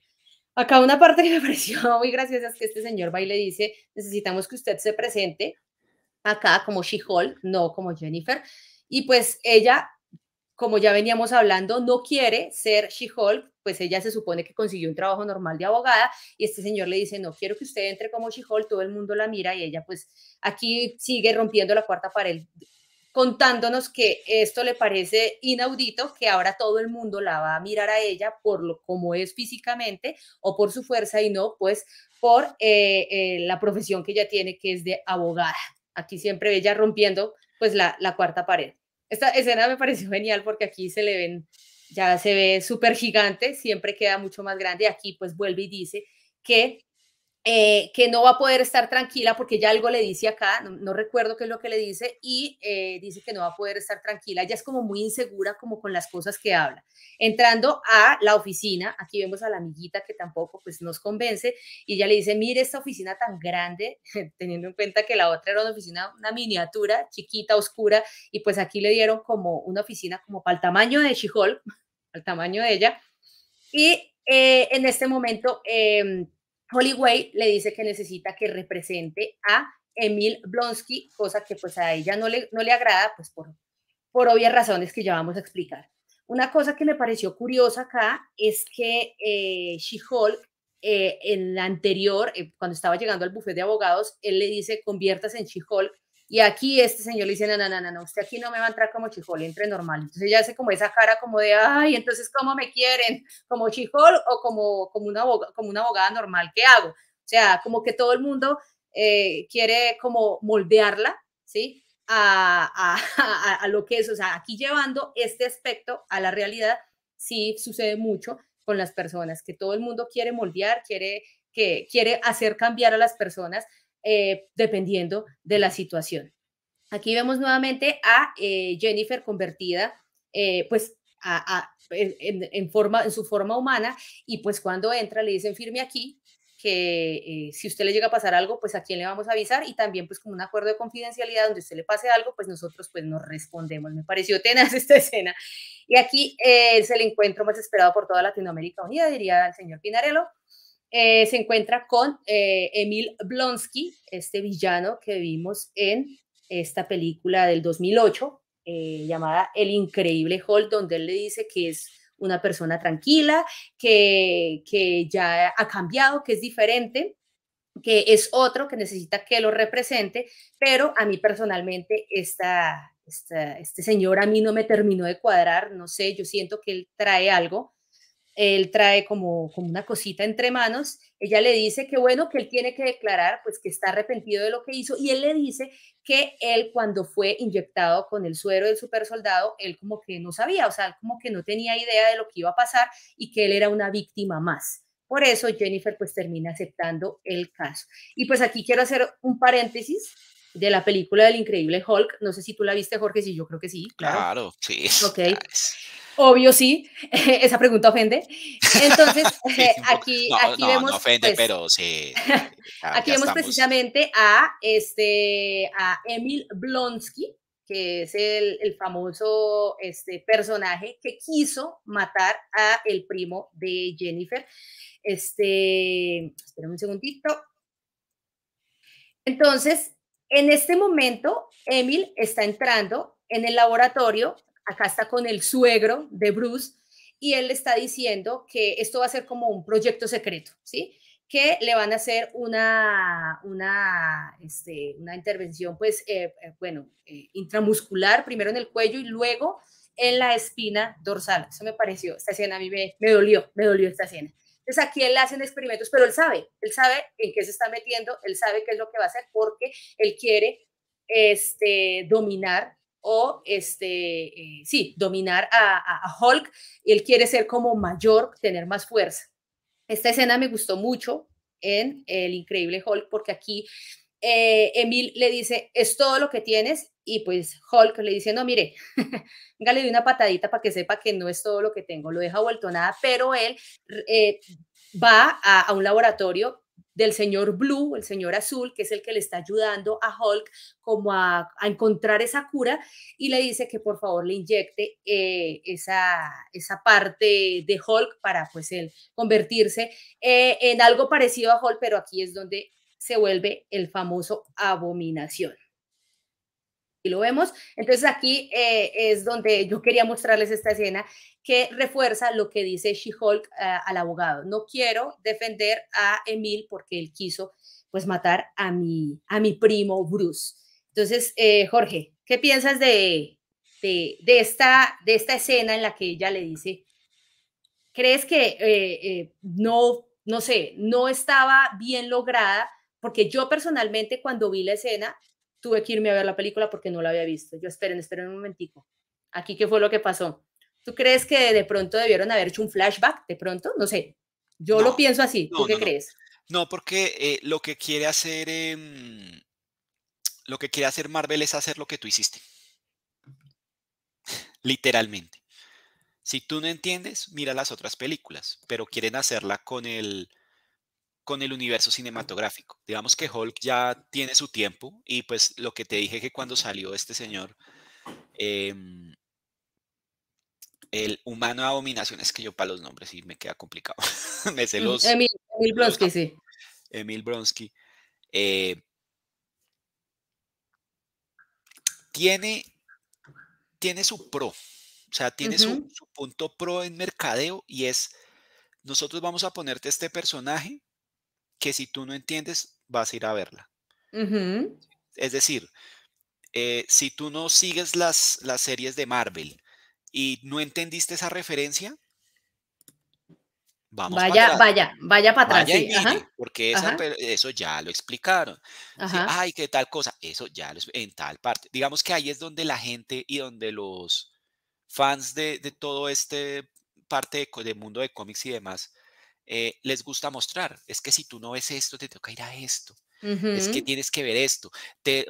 Acá una parte que me pareció muy graciosa es que este señor va le dice, necesitamos que usted se presente acá como She-Hulk, no como Jennifer. Y pues ella, como ya veníamos hablando, no quiere ser She-Hulk, pues ella se supone que consiguió un trabajo normal de abogada y este señor le dice, no quiero que usted entre como She-Hulk, todo el mundo la mira y ella pues aquí sigue rompiendo la cuarta pared contándonos que esto le parece inaudito, que ahora todo el mundo la va a mirar a ella por lo como es físicamente o por su fuerza y no pues por eh, eh, la profesión que ella tiene que es de abogada aquí siempre ella rompiendo pues la, cuarta pared. Esta escena me pareció genial porque aquí se le ven, ya se ve súper gigante, siempre queda mucho más grande. Aquí pues vuelve y dice que eh, que no va a poder estar tranquila porque ya algo le dice acá, no, recuerdo qué es lo que le dice, y eh, dice que no va a poder estar tranquila, ya es como muy insegura como con las cosas que habla. Entrando a la oficina, aquí vemos a la amiguita que tampoco pues nos convence, y ya le dice, mire esta oficina tan grande, teniendo en cuenta que la otra era una oficina, una miniatura, chiquita, oscura, y pues aquí le dieron como una oficina como para el tamaño de Chijol, al tamaño de ella, y eh, en este momento... Eh, Hollyway le dice que necesita que represente a Emil Blonsky, cosa que pues a ella no le, no le agrada, pues por, por obvias razones que ya vamos a explicar. Una cosa que me pareció curiosa acá es que eh, eh en la anterior, eh, cuando estaba llegando al bufete de abogados, él le dice, conviertas en she y aquí este señor le dice, no, no, no, no, usted aquí no me va a entrar como chijol, entre normal. Entonces ella hace como esa cara como de, ay, entonces ¿cómo me quieren? ¿Como chijol o como, como, una, abogada, como una abogada normal? ¿Qué hago? O sea, como que todo el mundo eh, quiere como moldearla, ¿sí? A, a, a, a, lo que es, o sea, aquí llevando este aspecto a la realidad, sí sucede mucho con las personas, que todo el mundo quiere moldear, quiere, que, quiere hacer cambiar a las personas eh, dependiendo de la situación. Aquí vemos nuevamente a eh, Jennifer convertida, eh, pues, en, forma, en su forma humana, y pues cuando entra le dicen firme aquí, que si usted le llega a pasar algo, pues a quién le vamos a avisar y también pues como un acuerdo de confidencialidad donde usted le pase algo, pues nosotros pues nos respondemos. Me pareció tenaz esta escena. Y aquí es el encuentro más esperado por toda Latinoamérica Unida, diría el señor Pinarello, eh, se encuentra con eh, Emil Blonsky, este villano que vimos en esta película del 2008 eh, llamada El Increíble Hulk, donde él le dice que es una persona tranquila, que, ya ha cambiado, que es diferente, que es otro, que necesita que lo represente, pero a mí personalmente este señor a mí no me terminó de cuadrar, no sé, yo siento que él trae algo él trae como, una cosita entre manos, ella le dice que bueno, que él tiene que declarar, pues que está arrepentido de lo que hizo, y él le dice que él cuando fue inyectado con el suero del supersoldado, él como que no sabía, o sea, como que no tenía idea de lo que iba a pasar y que él era una víctima más. Por eso Jennifer pues termina aceptando el caso. Y pues aquí quiero hacer un paréntesis de la película del increíble Hulk. No sé si tú la viste, Jorge, si yo creo que sí. Claro, claro sí. Ok. Obvio, sí. Esa pregunta ofende. Entonces, aquí, no, vemos. No ofende, pues pero sí. aquí vemos precisamente a, este, a Emil Blonsky, que es el, famoso este, personaje que quiso matar a el primo de Jennifer. Este, un segundito. Entonces, en este momento, Emil está entrando en el laboratorio acá está con el suegro de Bruce y él le está diciendo que esto va a ser como un proyecto secreto, ¿sí? que le van a hacer una, una, este, una intervención, pues, eh, eh, bueno, eh, intramuscular, primero en el cuello y luego en la espina dorsal. Eso me pareció, esta escena a mí me, dolió, me dolió esta escena. Entonces aquí él hacen experimentos, pero él sabe, él sabe en qué se está metiendo, él sabe qué es lo que va a hacer porque él quiere este, dominar o este, eh, sí, dominar a, a, y Hulk. Él quiere ser como mayor, tener más fuerza. Esta escena me gustó mucho en El Increíble Hulk porque aquí eh, Emil le dice, es todo lo que tienes, y pues Hulk le dice, no, mire, venga, le doy una patadita para que sepa que no es todo lo que tengo, lo deja vuelto nada, pero él eh, va a, un laboratorio del señor Blue, el señor Azul, que es el que le está ayudando a Hulk como a, a encontrar esa cura y le dice que por favor le inyecte eh, esa, esa parte de Hulk para pues él convertirse eh, en algo parecido a Hulk, pero aquí es donde se vuelve el famoso abominación lo vemos. Entonces aquí eh, es donde yo quería mostrarles esta escena que refuerza lo que dice She-Hulk eh, al abogado. No quiero defender a Emil porque él quiso pues matar a mi, a mi primo Bruce. Entonces, eh, Jorge, ¿qué piensas de, de, esta, de esta escena en la que ella le dice, crees que no, no sé, no estaba bien lograda? Porque yo personalmente cuando vi la escena tuve que irme a ver la película porque no la había visto. Yo, esperen, esperen un momentico. Aquí, ¿qué fue lo que pasó? ¿Tú crees que de pronto debieron haber hecho un flashback? De pronto, no sé. Yo lo pienso así. ¿Tú qué crees? No, porque eh, lo que quiere hacer. Em, lo que quiere hacer Marvel es hacer lo que tú hiciste. Literalmente. Si tú no entiendes, mira las otras películas, pero quieren hacerla con el, con el universo cinematográfico. Digamos que Hulk ya tiene su tiempo y pues lo que te dije que cuando salió este señor, em, el humano abominación, es que yo para los nombres sí me queda complicado. me sé Emil, Bronsky, sí. Emil Bronsky. Eh, tiene, tiene su pro, o sea, tiene su, su punto pro en mercadeo y es, nosotros vamos a ponerte este personaje que si tú no entiendes, vas a ir a verla. Es decir, eh, si tú no sigues las, las series de Marvel y no entendiste esa referencia, Vamos vaya, para vaya, vaya para atrás. porque eso ya lo explicaron. ay, qué tal cosa. Eso ya lo en tal parte. Digamos que ahí es donde la gente y donde los fans de, todo este parte del de mundo de cómics y demás eh, les gusta mostrar. Es que si tú no ves esto, te toca ir a esto. Es que tienes que ver esto. Te,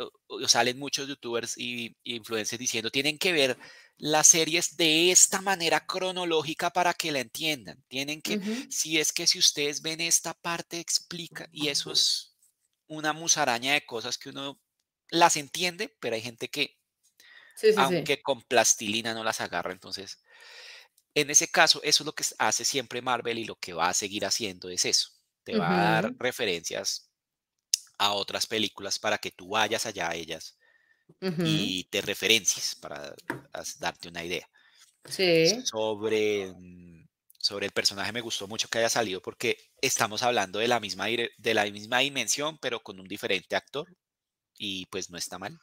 salen muchos youtubers y, influencers diciendo, tienen que ver las series de esta manera cronológica para que la entiendan. Tienen que, si es que si ustedes ven esta parte, explica. Y eso es una musaraña de cosas que uno las entiende, pero hay gente que, aunque con plastilina no las agarra, entonces... En ese caso, eso es lo que hace siempre Marvel y lo que va a seguir haciendo es eso. Te va a dar referencias a otras películas para que tú vayas allá a ellas y te referencies para darte una idea. Sí. Sobre, mm, sobre el personaje me gustó mucho que haya salido porque estamos hablando de la misma, de la misma dimensión, pero con un diferente actor y pues no está mal.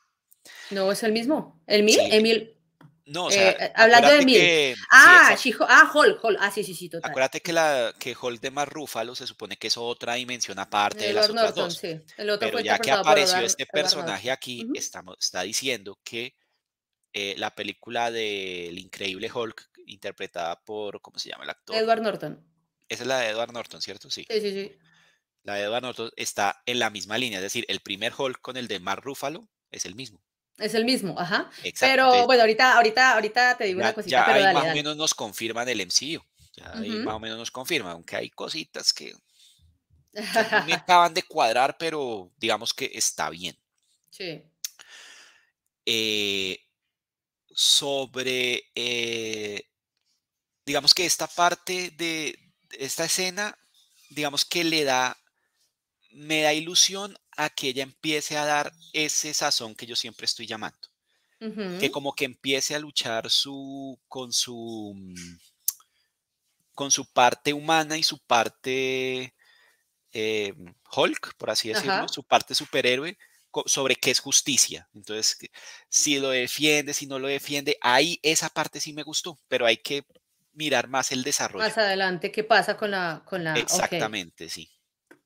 No, es el mismo. El, mil, no, eh, eh, hablando de ah, Hulk ah, Hulk Ah, sí, sí, sí, total. Acuérdate que, la, que Hulk de Mar se supone que es otra dimensión aparte de, las otras dos. Pero ya que apareció este personaje aquí, estamos, está diciendo que eh, la película del Increíble Hulk, interpretada por, ¿cómo se llama el actor? Edward Norton. Esa es la de Edward Norton, ¿cierto? Sí. Sí, sí, La de Edward Norton está en la misma línea, es decir, el primer Hulk con el de Mar Rúfalo es el mismo. Es el mismo, ajá. Pero bueno, ahorita, ahorita, ahorita te digo una cosita. pero ahí más o menos nos confirman el MCU. Ya ahí más o menos nos confirma aunque hay cositas que, me acaban de cuadrar, pero digamos que está bien. Sí. Eh, sobre, eh, digamos que esta parte de esta escena, digamos que le da, me da ilusión a que ella empiece a dar ese sazón que yo siempre estoy llamando. Que como que empiece a luchar su, con su mm, con su parte humana y su parte eh, Hulk, por así decirlo, su parte superhéroe, sobre qué es justicia. Entonces, si lo defiende, si no lo defiende, ahí esa parte sí me gustó, pero hay que mirar más el desarrollo. Más adelante, ¿qué pasa con la... Con la Exactamente, sí.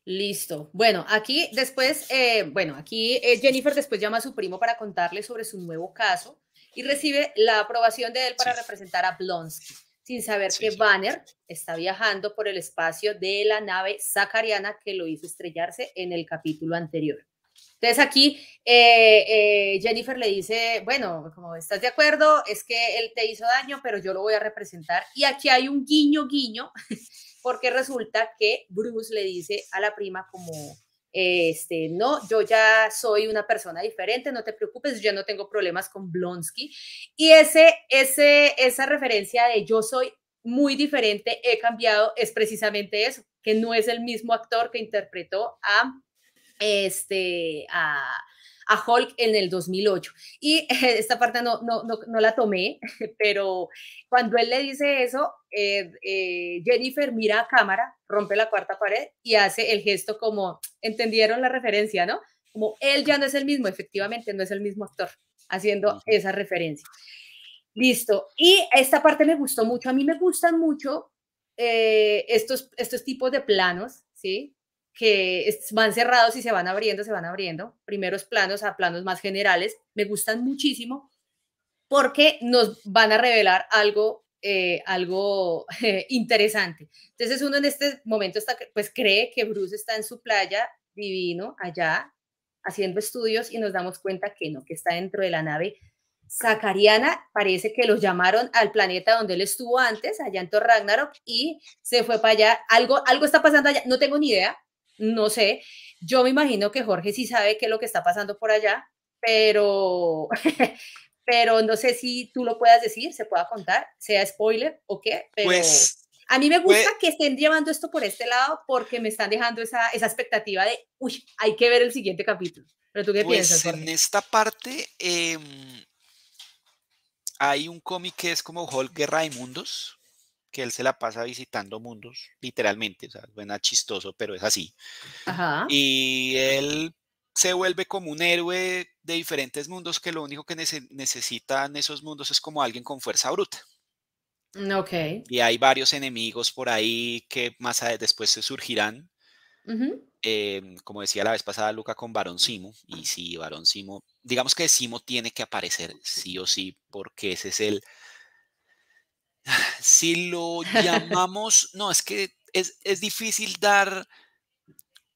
Listo. Bueno, aquí después, eh, bueno, aquí eh, Jennifer después llama a su primo para contarle sobre su nuevo caso y recibe la aprobación de él para representar a Blonsky, sin saber que Banner está viajando por el espacio de la nave Zakariana que lo hizo estrellarse en el capítulo anterior. Entonces aquí eh, Jennifer le dice, bueno, como estás de acuerdo, es que él te hizo daño, pero yo lo voy a representar. Y aquí hay un guiño, guiño porque resulta que Bruce le dice a la prima como, este, no, yo ya soy una persona diferente, no te preocupes, yo no tengo problemas con Blonsky. Y ese, esa referencia de yo soy muy diferente, he cambiado, es precisamente eso, que no es el mismo actor que interpretó a, este, a, a Hulk en el 2008. Y esta parte no, no, la tomé, pero cuando él le dice eso, eh, eh, Jennifer mira a cámara, rompe la cuarta pared y hace el gesto como, ¿entendieron la referencia, no? Como él ya no es el mismo, efectivamente, no es el mismo actor haciendo esa referencia. Listo. Y esta parte me gustó mucho. A mí me gustan mucho eh, estos, estos tipos de planos, ¿sí? que van cerrados y se van abriendo, se van abriendo, primeros planos a planos más generales, me gustan muchísimo porque nos van a revelar algo, eh, algo interesante. Entonces uno en este momento está, pues cree que Bruce está en su playa divino allá haciendo estudios y nos damos cuenta que no, que está dentro de la nave Zacariana, parece que los llamaron al planeta donde él estuvo antes, allá en Thor Ragnarok, y se fue para allá. Algo, algo está pasando allá, no tengo ni idea, no sé. Yo me imagino que Jorge sí sabe qué es lo que está pasando por allá, pero, pero no sé si tú lo puedas decir, se pueda contar, sea spoiler o qué, pero pues, a mí me gusta que estén llevando esto por este lado porque me están dejando esa, expectativa de, uy, hay que ver el siguiente capítulo. Pero tú qué pues, piensas? Jorge? En esta parte em, hay un cómic que es como Hulk Guerra Mundos, que él se la pasa visitando mundos, literalmente, o sea, suena chistoso, pero es así. Y él se vuelve como un héroe de diferentes mundos que lo único que necesitan esos mundos es como alguien con fuerza bruta. Mm, ok. Y hay varios enemigos por ahí que más después se surgirán. Em, como decía la vez pasada Luca con Barón Simo, y sí, Barón Simo, digamos que Simo tiene que aparecer sí o sí, porque ese es el si lo llamamos, no, es que es, difícil dar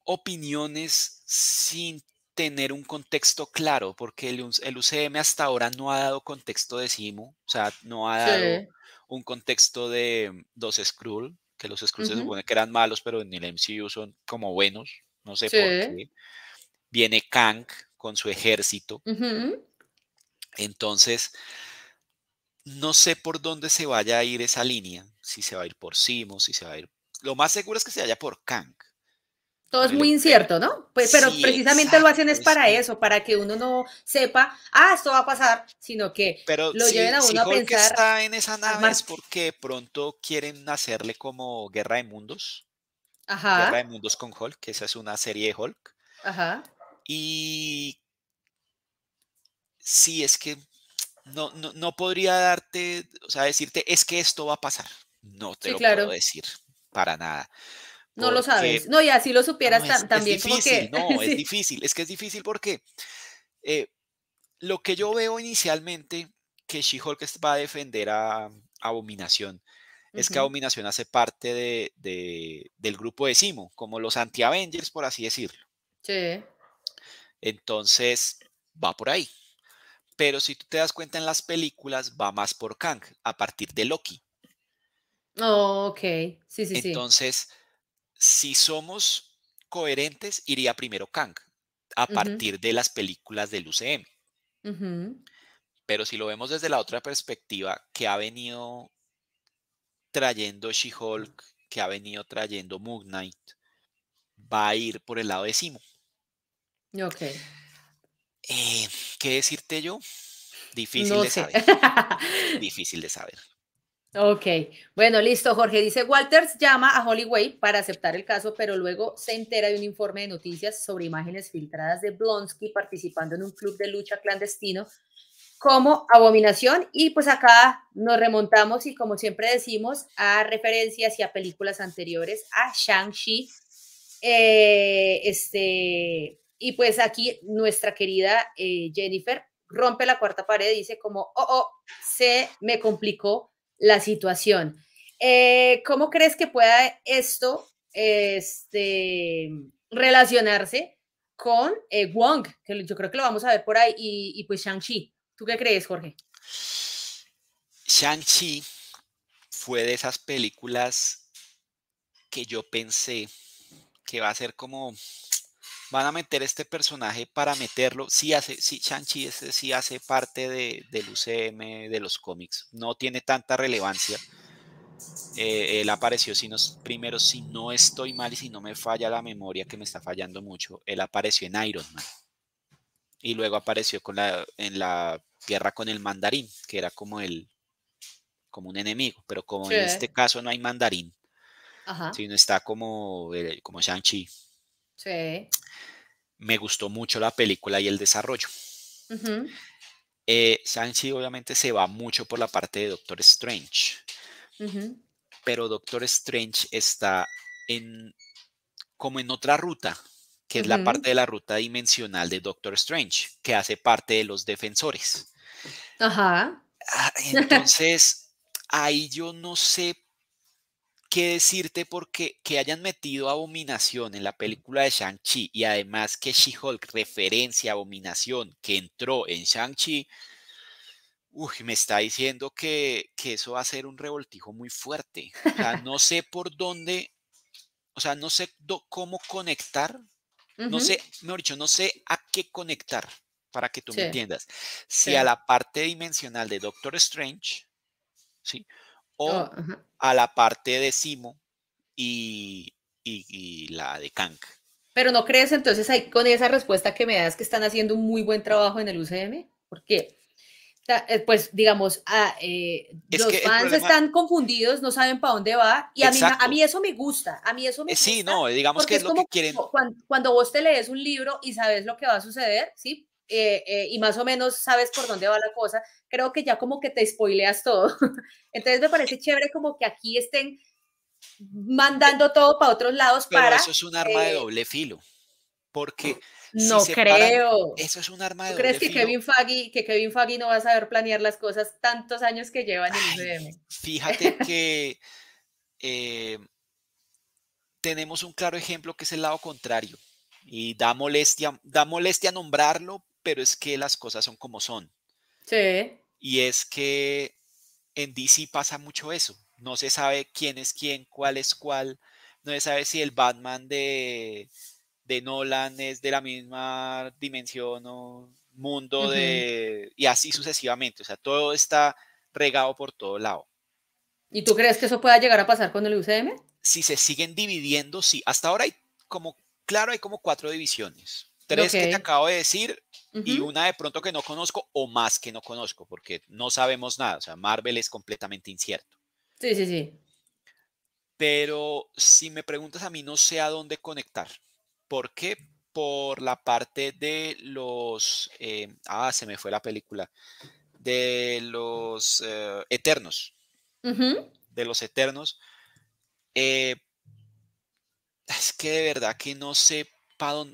opiniones sin tener un contexto claro, porque el, UCM hasta ahora no ha dado contexto de Simu, o sea, no ha dado un contexto de mm, dos Skrull, que los Skrulls se supone que eran malos, pero en el MCU son como buenos, no sé por qué. Viene Kang con su ejército. Entonces, no sé por dónde se vaya a ir esa línea, si se va a ir por Simo, si se va a ir... Lo más seguro es que se vaya por Kang. Todo es muy incierto, ¿no? Pues, pero precisamente lo hacen es para eso, para que uno no sepa, ah, esto va a pasar, sino que lo lleven a uno si a pensar. está en esa nave es porque pronto quieren hacerle como Guerra de Mundos. Ajá. Guerra de Mundos con Hulk, que esa es una serie de Hulk. Ajá. Y sí, es que no, no, no, podría darte, o sea, decirte, es que esto va a pasar. No te lo puedo decir para nada. No lo sabes. No, y así lo supieras también. Es difícil, como que... no, es difícil. Es que es difícil porque eh, lo que yo veo inicialmente que She-Hulk va a defender a Abominación es que Abominación hace parte del grupo de Simo, como los anti-Avengers, por así decirlo. Sí. Entonces, va por ahí. Pero si tú te das cuenta en las películas, va más por Kang, a partir de Loki. Oh, ok. Sí, sí, Entonces, si somos coherentes, iría primero Kang, a partir de las películas del UCM. Pero si lo vemos desde la otra perspectiva que ha venido trayendo She-Hulk, que ha venido trayendo Moon Knight, va a ir por el lado de Simo. Ok. Eh, ¿Qué decirte yo? Difícil de saber. Difícil de saber. Ok, bueno, listo, Jorge. Dice, Walters llama a Hollyway para aceptar el caso, pero luego se entera de un informe de noticias sobre imágenes filtradas de Blonsky participando en un club de lucha clandestino como abominación. Y pues acá nos remontamos y como siempre decimos, a referencias y a películas anteriores, a Shang-Chi, eh, este, y pues aquí nuestra querida eh, Jennifer rompe la cuarta pared y dice como, oh, oh, se me complicó la situación. Eh, ¿Cómo crees que pueda esto este, relacionarse con eh, Wong? Que yo creo que lo vamos a ver por ahí, y, y pues Shang-Chi. ¿Tú qué crees, Jorge? Shang-Chi fue de esas películas que yo pensé que va a ser como van a meter este personaje para meterlo. Sí hace, Shang-Chi hace parte de, del UCM de los cómics. No tiene tanta relevancia. Eh, él apareció primero, si no estoy mal y si no me falla la memoria que me está fallando mucho, él apareció en Iron Man. Y luego apareció con la, en la guerra con el mandarín, que era como el como un enemigo, pero como en este caso no hay mandarín, sino está como, eh, como Shang-Chi. Sí. Me gustó mucho la película y el desarrollo. Eh, Sanchi obviamente se va mucho por la parte de Doctor Strange, pero Doctor Strange está en como en otra ruta, que es la parte de la ruta dimensional de Doctor Strange, que hace parte de los defensores. Ajá. Ah, entonces, ahí yo no sé qué decirte porque que hayan metido Abominación en la película de Shang-Chi y además que She-Hulk referencia Abominación que entró en Shang-Chi, me está diciendo que, que, eso va a ser un revoltijo muy fuerte. no sé por dónde, o sea, no sé cómo conectar, no sé, mejor dicho, no sé a qué conectar para que tú me entiendas. Si a la parte dimensional de Doctor Strange, ¿sí? Oh, a la parte de Simo y, la de Kank. Pero no crees entonces ahí con esa respuesta que me das que están haciendo un muy buen trabajo en el UCM, porque eh, pues digamos, a, ah, eh, los fans están confundidos, no saben para dónde va, y a mí, eso me gusta, a mí eso me eh, gusta. Sí, no, digamos que es, lo que quieren. Cuando, cuando, vos te lees un libro y sabes lo que va a suceder, ¿sí? Eh, eh, y más o menos sabes por dónde va la cosa, creo que ya como que te spoileas todo. Entonces me parece chévere como que aquí estén mandando todo para otros lados. Pero para, eso es un arma de eh doble filo, porque... No creo. eso es un arma de doble crees que filo? Kevin que Kevin Faggy no va a saber planear las cosas tantos años que lleva en el IBM? Fíjate que tenemos un claro ejemplo que es el lado contrario y da molestia, da molestia nombrarlo, pero es que las cosas son como son. Sí. Y es que en DC pasa mucho eso. No se sabe quién es quién, cuál es cuál. No se sabe si el Batman de, Nolan es de la misma dimensión o mundo de... Y así sucesivamente. O sea, todo está regado por todo lado. ¿Y tú crees que eso pueda llegar a pasar con el UCM? Si se siguen dividiendo, sí. Hasta ahora hay como, claro, hay como cuatro divisiones. Tres que te acabo de decir y una de pronto que no conozco o más que no conozco, porque no sabemos nada. O sea, Marvel es completamente incierto. Sí, sí, sí. Pero si me preguntas a mí, no sé a dónde conectar. ¿Por qué? Por la parte de los... Eh, ah, se me fue la película. De los eh, Eternos. De los Eternos. Eh, es que de verdad que no sé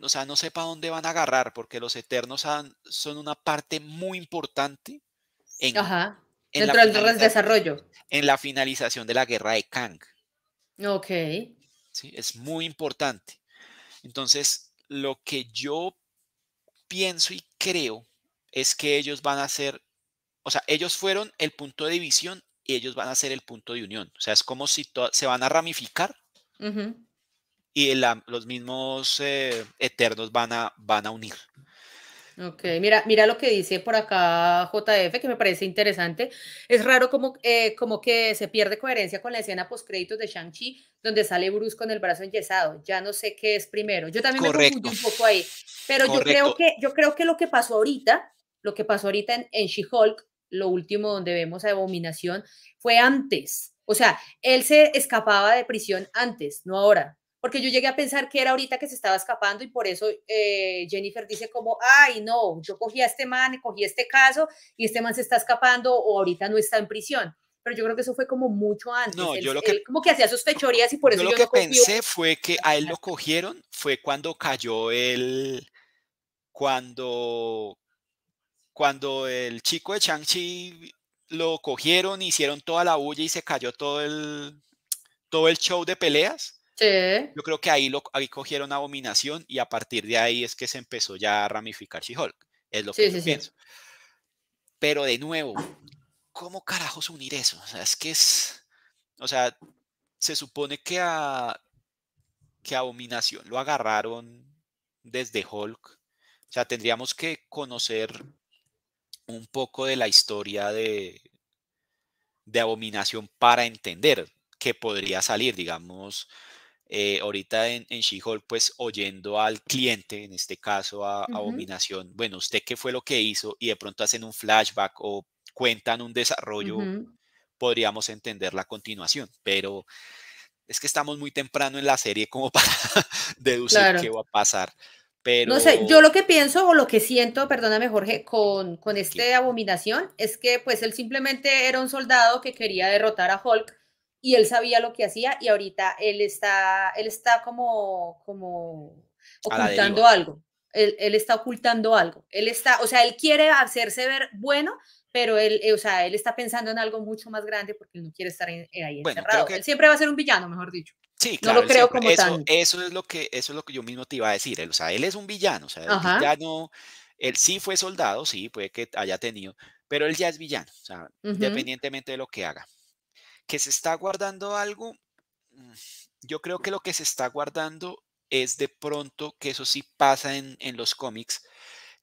o sea, no sé para dónde van a agarrar, porque los eternos son una parte muy importante en, desarrollo. En la finalización de la guerra de Kang. Ok. Sí, es muy importante. Entonces, lo que yo pienso y creo es que ellos van a ser, o sea, ellos fueron el punto de división y ellos van a ser el punto de unión. O sea, es como si se van a ramificar y los mismos eh, eternos van a, van a unir. Ok, mira, mira lo que dice por acá JF, que me parece interesante. Es raro como, eh, como que se pierde coherencia con la escena post-créditos de Shang-Chi, donde sale Bruce con el brazo enyesado. Ya no sé qué es primero. Yo también me confundí un poco ahí. Pero yo creo, que, yo creo que lo que pasó ahorita, lo que pasó ahorita en, en She-Hulk, lo último donde vemos a Abominación, fue antes. O sea, él se escapaba de prisión antes, no ahora porque yo llegué a pensar que era ahorita que se estaba escapando y por eso eh, Jennifer dice como, ay, no, yo cogí a este man, cogí este caso y este man se está escapando o ahorita no está en prisión. Pero yo creo que eso fue como mucho antes. como que hacía sus fechorías y por eso yo lo que pensé fue que a él lo cogieron, fue cuando cayó el, cuando, cuando el chico de Changchi lo cogieron, hicieron toda la bulla y se cayó todo el, todo el show de peleas yo creo que ahí, lo, ahí cogieron Abominación y a partir de ahí es que se empezó ya a ramificar She-Hulk. Es lo que yo pienso. Pero de nuevo, ¿cómo carajos unir eso? O sea, es que es. O sea, se supone que a. que Abominación lo agarraron desde Hulk. O sea, tendríamos que conocer un poco de la historia de, de Abominación para entender que podría salir, digamos eh, ahorita en, en She-Hulk, pues oyendo al cliente, en este caso a, Abominación, bueno, usted qué fue lo que hizo y de pronto hacen un flashback o cuentan un desarrollo, podríamos entender la continuación, pero es que estamos muy temprano en la serie como para deducir qué va a pasar. Pero... No sé, yo lo que pienso o lo que siento, perdóname Jorge, con, este abominación es que pues él simplemente era un soldado que quería derrotar a Hulk y él sabía lo que hacía y ahorita él está, él está como, como ocultando algo. Él, está ocultando algo. Él está, o sea, él quiere hacerse ver bueno, pero él, eh, o él está pensando en algo mucho más grande porque él no quiere estar eh, ahí encerrado. Él siempre va a ser un villano, mejor dicho. Sí, claro. lo creo eso, Eso es lo que, eso es lo que yo mismo te iba a decir. Él, o sea, él es un villano, o el villano, él sí fue soldado, sí, puede que haya tenido, pero él ya es villano, independientemente de lo que haga. ¿Que se está guardando algo? Mm, yo creo que lo que se está guardando es de pronto que eso sí pasa en, los cómics,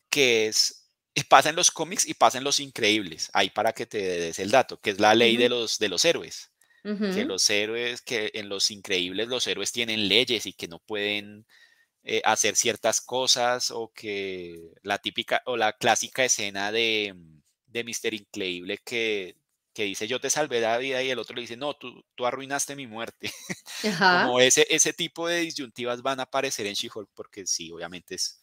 que es eh, pasa en los cómics y pasa en los increíbles, ahí para que te des el dato, que es la ley de, los, de los héroes. Que los héroes, que en los increíbles los héroes tienen leyes y que no pueden eh, hacer ciertas cosas, o que la típica o la clásica escena de, de Mister Increíble que que dice yo te salvé la vida y el otro le dice no, tú, tú arruinaste mi muerte. Como ese, ese tipo de disyuntivas van a aparecer en She-Hulk porque sí, obviamente es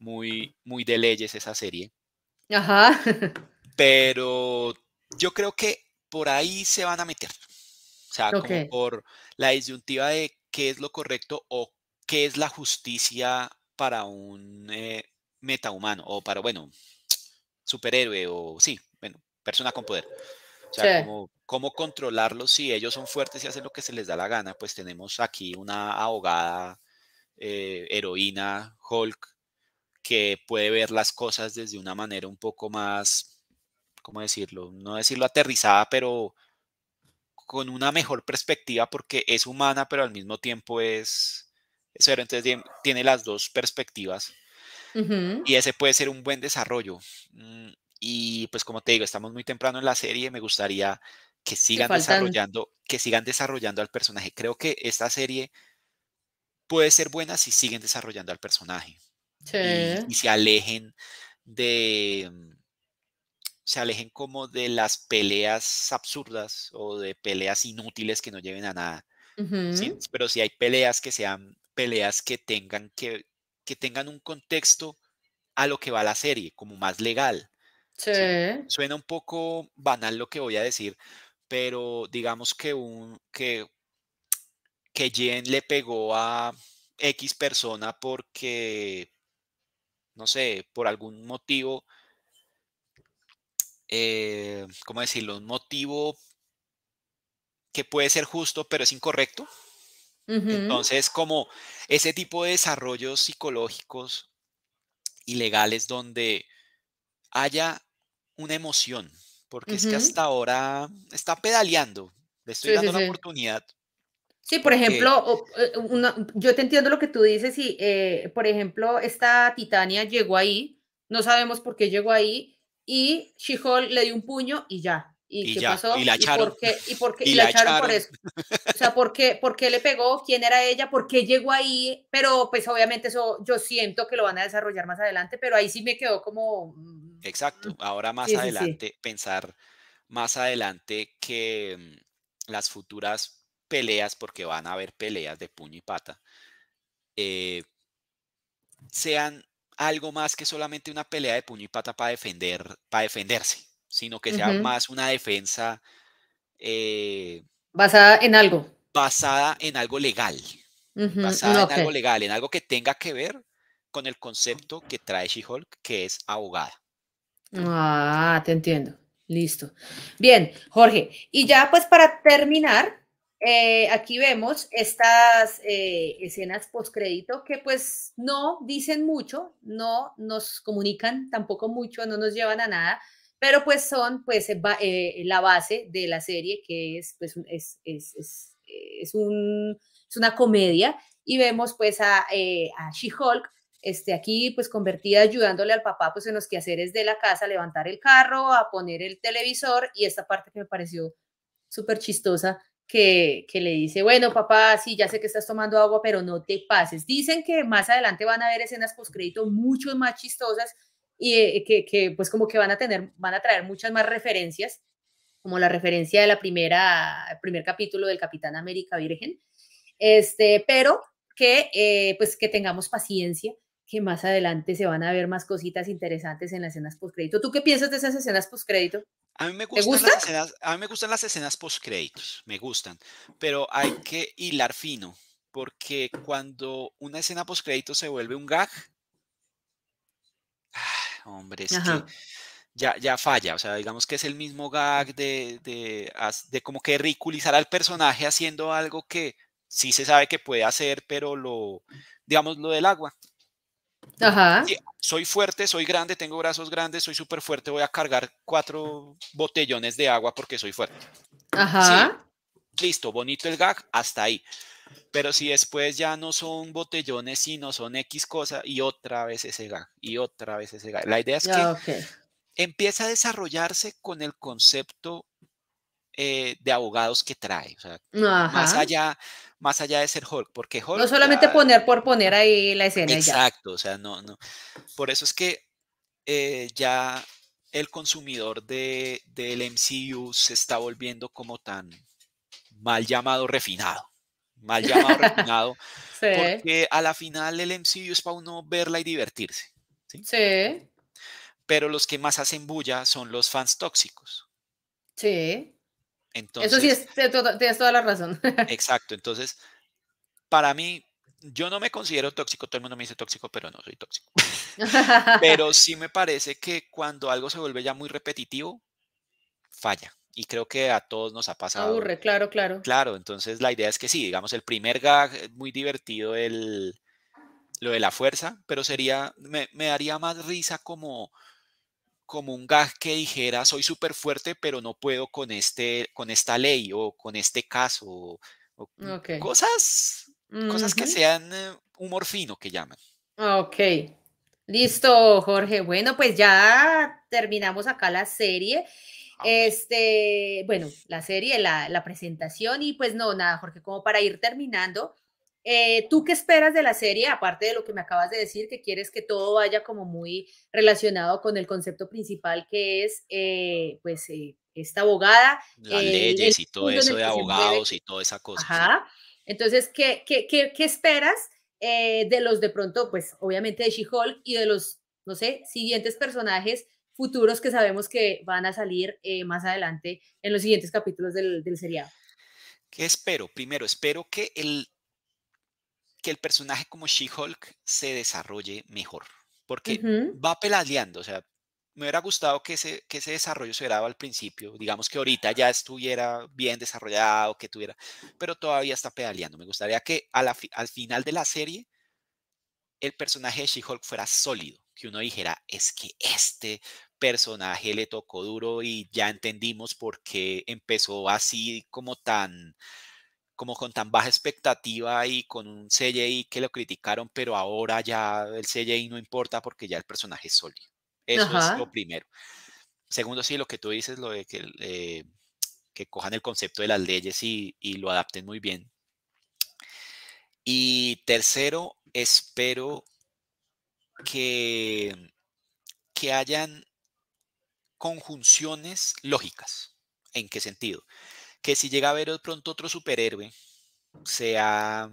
muy, muy de leyes esa serie. Pero yo creo que por ahí se van a meter. O sea, por la disyuntiva de qué es lo correcto o qué es la justicia para un eh, metahumano o para, bueno, superhéroe o sí, bueno, persona con poder. O sea, ¿cómo controlarlos si ellos son fuertes y hacen lo que se les da la gana? Pues tenemos aquí una abogada, eh, heroína, Hulk, que puede ver las cosas desde una manera un poco más, ¿cómo decirlo? No decirlo aterrizada, pero con una mejor perspectiva porque es humana, pero al mismo tiempo es cero. Entonces tiene las dos perspectivas. Y ese puede ser un buen desarrollo. Mm, y pues como te digo, estamos muy temprano en la serie, me gustaría que sigan desarrollando, que sigan desarrollando al personaje. Creo que esta serie puede ser buena si siguen desarrollando al personaje. Sí. Y, se alejen de mm, se alejen como de las peleas absurdas o de peleas inútiles que no lleven a nada. Pero si hay peleas que sean peleas que tengan que, que tengan un contexto a lo que va la serie, como más legal. Suena un poco banal lo que voy a decir, pero digamos que un que que Jen le pegó a X persona porque no sé, por algún motivo eh, ¿cómo decirlo? Un motivo que puede ser justo, pero es incorrecto. Entonces, como ese tipo de desarrollos psicológicos ilegales donde haya una emoción, porque es que hasta ahora está pedaleando, le estoy dando la una oportunidad. Sí, por ejemplo, eh, eh, yo te entiendo lo que tú dices y, eh, por ejemplo, esta Titania llegó ahí, no sabemos por qué llegó ahí, y she le dio un puño y ya. ¿Y, qué pasó? Y la echaron. ¿Y por qué, y la, por eso? O sea, ¿por qué, ¿por qué le pegó? ¿Quién era ella? ¿Por qué llegó ahí? Pero pues obviamente eso yo siento que lo van a desarrollar más adelante, pero ahí sí me quedó como, mm, Exacto. Ahora más adelante, pensar más adelante que mm, las futuras peleas, porque van a haber peleas de puño y pata, eh, sean algo más que solamente una pelea de puño y pata para defender, para defenderse, sino que sea más una defensa eh, basada en algo. Basada en algo legal. Basada en algo legal, en algo que tenga que ver con el concepto que trae She-Hulk, que es abogada. Ah, te entiendo. Listo. Bien, Jorge. Y ya pues para terminar, eh, aquí vemos estas eh, escenas postcrédito que pues no dicen mucho, no nos comunican tampoco mucho, no nos llevan a nada, pero pues son pues eh, la base de la serie que es pues es, un, una comedia y vemos pues a, a She-Hulk este, aquí pues convertida ayudándole al papá pues en los quehaceres de la casa, levantar el carro, a poner el televisor y esta parte que me pareció súper chistosa que, que, le dice, bueno papá, sí, ya sé que estás tomando agua, pero no te pases. Dicen que más adelante van a haber escenas postcrédito mucho más chistosas y eh, que, pues como que van a tener, van a traer muchas más referencias, como la referencia de la primera, primer capítulo del Capitán América Virgen, este, pero que eh, pues que tengamos paciencia que más adelante se van a ver más cositas interesantes en las escenas post crédito, ¿Tú qué piensas de esas escenas post crédito? A mí me gustan, las escenas, post créditos me gustan postcréditos, me gustan, pero hay que hilar fino, porque cuando una escena post crédito se vuelve un gag, hombre, es que ya, ya falla, o sea, digamos que es el mismo gag de, de, como que ridiculizar al personaje haciendo algo que sí se sabe que puede hacer, pero lo, digamos, lo del agua, Ajá. soy fuerte, soy grande, tengo brazos grandes, soy súper fuerte, voy a cargar cuatro botellones de agua porque soy fuerte. Ajá. listo, bonito el gag, hasta ahí. Pero si después ya no son botellones, sino son X cosa, y otra vez ese gag, y otra vez ese gag. La idea es que ah, empieza a desarrollarse con el concepto eh, de abogados que trae. más allá, más allá de ser Hulk, porque Hulk... No solamente poner por poner ahí la escena. Exacto, o sea, no, no. Por eso es que eh, ya el consumidor de, del MCU se está volviendo como tan mal llamado refinado. Mal llamado refinado. Porque a la final el MCU es para uno verla y divertirse. ¿sí? sí. Pero los que más hacen bulla son los fans tóxicos. Sí. Eso sí, tienes toda la razón. Exacto, entonces, para mí, yo no me considero tóxico, todo el mundo me dice tóxico, pero no soy tóxico. pero sí me parece que cuando algo se vuelve ya muy repetitivo, falla. Y creo que a todos nos ha pasado. Aburre, claro, claro. Claro, entonces la idea es que sí, digamos, el primer gag muy divertido, el, lo de la fuerza, pero sería, me, me daría más risa como como un gag que dijera soy súper fuerte, pero no puedo con, este, con esta ley o con este caso. Mm, cosas, cosas que sean eh, humor fino que llaman. Ok. Listo, Jorge. Bueno, pues ya terminamos acá la serie. Ah, este, bueno, la serie, la, la presentación y pues no, nada, Jorge, como para ir terminando, eh, ¿Tú qué esperas de la serie, aparte de lo que me acabas de decir, que quieres que todo vaya como muy relacionado con el concepto principal que es, eh, pues, eh, esta abogada? Las leyes y todo eso de abogados y toda esa cosa. Ajá. Entonces, ¿qué, qué, esperas de los de pronto, pues, obviamente de She-Hulk y de los, no sé, siguientes personajes futuros que sabemos que van a salir más adelante en los siguientes capítulos del, del seriado? ¿Qué espero? Primero, espero que el que el personaje como She-Hulk se desarrolle mejor, porque va pelaleando o sea, me hubiera gustado que ese, que ese desarrollo se daba al principio, digamos que ahorita ya estuviera bien desarrollado, que tuviera, pero todavía está pedaleando. Me gustaría que al final de la serie el personaje de She-Hulk fuera sólido, que uno dijera, es que este personaje le tocó duro y ya entendimos por qué empezó así como tan como con tan baja expectativa y con un CGI que lo criticaron, pero ahora ya el CGI no importa porque ya el personaje es sólido. Eso es lo primero. Segundo, sí, lo que tú dices, lo de eh, que, cojan el concepto de las leyes y, y lo adapten muy bien. Y tercero, espero que, que hayan conjunciones lógicas. ¿En qué sentido? que si llega a haber eh, pronto otro superhéroe, sea,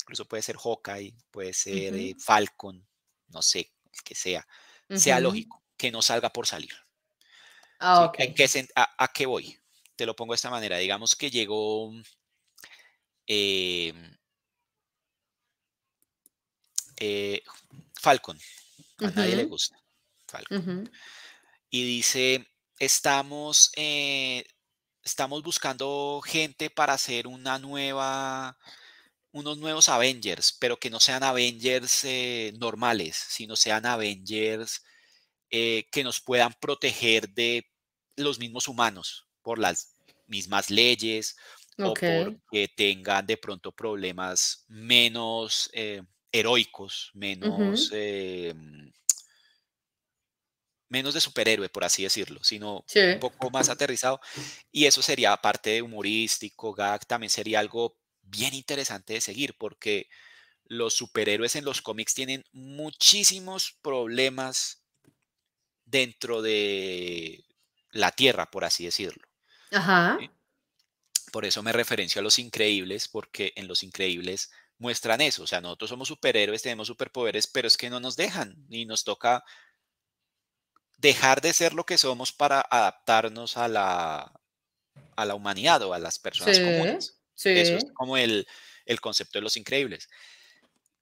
incluso puede ser Hawkeye, puede ser eh, Falcon, no sé, el que sea, sea lógico, que no salga por salir. Ah, ¿A, qué voy? Te lo pongo de esta manera. Digamos que llegó... Em, eh, Falcon, a nadie le gusta. Falcon. Y dice, estamos estamos buscando gente para hacer una nueva, unos nuevos Avengers, pero que no sean Avengers eh, normales, sino sean Avengers eh, que nos puedan proteger de los mismos humanos por las mismas leyes o porque tengan de pronto problemas menos eh, heroicos, menos menos de superhéroe, por así decirlo, sino un poco más aterrizado. Y eso sería parte de humorístico, gag, también sería algo bien interesante de seguir, porque los superhéroes en los cómics tienen muchísimos problemas dentro de la Tierra, por así decirlo. Ajá. Por eso me referencio a Los Increíbles, porque en Los Increíbles muestran eso. O sea, nosotros somos superhéroes, tenemos superpoderes, pero es que no nos dejan ni nos toca dejar de ser lo que somos para adaptarnos a la, a la humanidad o a las personas comunes. Eso es como el, concepto de los increíbles.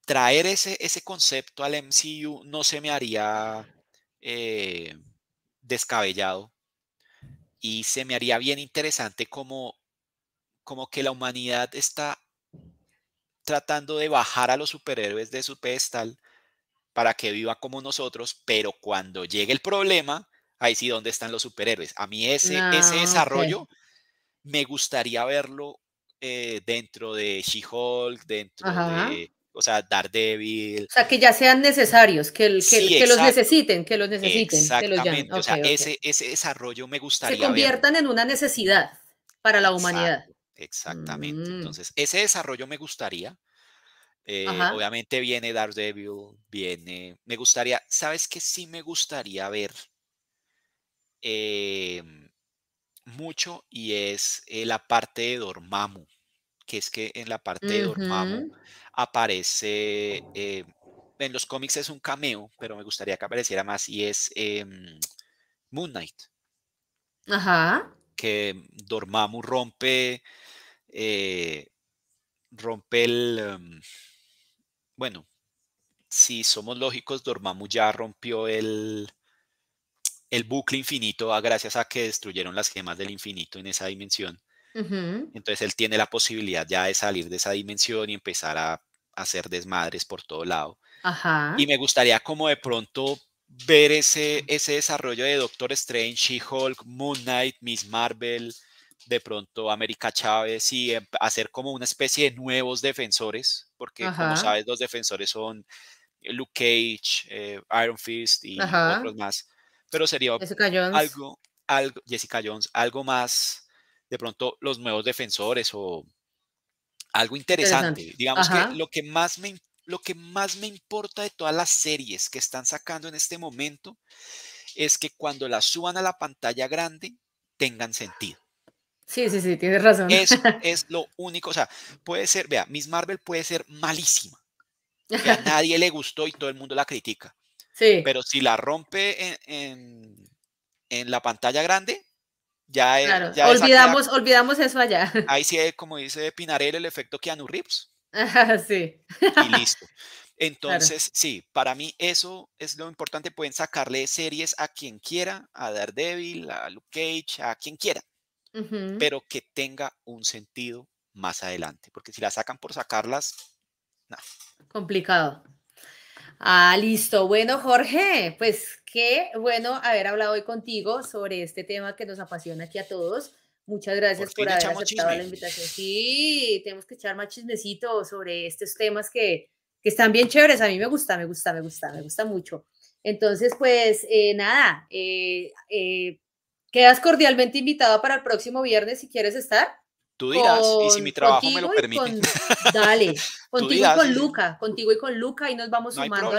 Traer ese, ese concepto al MCU no se me haría eh, descabellado y se me haría bien interesante como, como que la humanidad está tratando de bajar a los superhéroes de su pedestal para que viva como nosotros, pero cuando llegue el problema, ahí sí, ¿dónde están los superhéroes? A mí ese, ese desarrollo me gustaría verlo eh, dentro de She-Hulk, dentro de, o sea, Daredevil. O sea, que ya sean necesarios, que, el, que, los necesiten, que los necesiten. Exactamente, o sea, ese, ese desarrollo me gustaría Se conviertan en una necesidad para la humanidad. exactamente. Mm. Entonces, ese desarrollo me gustaría, eh, obviamente viene Daredevil, viene. Me gustaría, ¿sabes qué? Sí me gustaría ver em, mucho y es eh, la parte de Dormammu, que es que en la parte de Dormammu aparece. Eh, en los cómics es un cameo, pero me gustaría que apareciera más y es em, Moon Knight. Ajá. Que Dormammu rompe. rompe el. Em, bueno, si somos lógicos, Dormammu ya rompió el, el bucle infinito ah, gracias a que destruyeron las gemas del infinito en esa dimensión. Entonces él tiene la posibilidad ya de salir de esa dimensión y empezar a, hacer desmadres por todo lado. Y me gustaría como de pronto ver ese, ese desarrollo de Doctor Strange, She-Hulk, Moon Knight, Miss Marvel, de pronto América Chávez y em, hacer como una especie de nuevos defensores, porque como sabes, los defensores son eh, Luke Cage, eh, Iron Fist y otros más. Pero sería algo, algo, Jessica Jones, algo más, de pronto los nuevos defensores o algo interesante. Digamos que lo que más me lo que más me importa de todas las series que están sacando en este momento es que cuando las suban a la pantalla grande tengan sentido. Sí, sí, sí, tienes razón. Eso es lo único. O sea, puede ser, vea, Miss Marvel puede ser malísima. a nadie le gustó y todo el mundo la critica. Sí. Pero si la rompe en, la pantalla grande, ya, es, olvidamos, olvidamos eso allá. Ahí sí como dice Pinarello, el efecto Keanu Reeves. sí. Y listo. Entonces, sí, para mí eso es lo importante. Pueden sacarle series a quien quiera, a Daredevil, a Luke Cage, a quien quiera pero que tenga un sentido más adelante, porque si la sacan por sacarlas, nada Complicado. Ah, listo. Bueno, Jorge, pues qué bueno haber hablado hoy contigo sobre este tema que nos apasiona aquí a todos. Muchas gracias por, haber aceptado la invitación. Sí, tenemos que echar más chismecito sobre estos temas que, que, están bien chéveres. A mí me gusta, me gusta, me gusta, me gusta mucho. Entonces, pues eh, nada, eh, eh, Quedas cordialmente invitado para el próximo viernes si quieres estar. Tú dirás, y si mi trabajo me lo permite. dale, contigo y con Luca, contigo y con Luca, y nos vamos sumando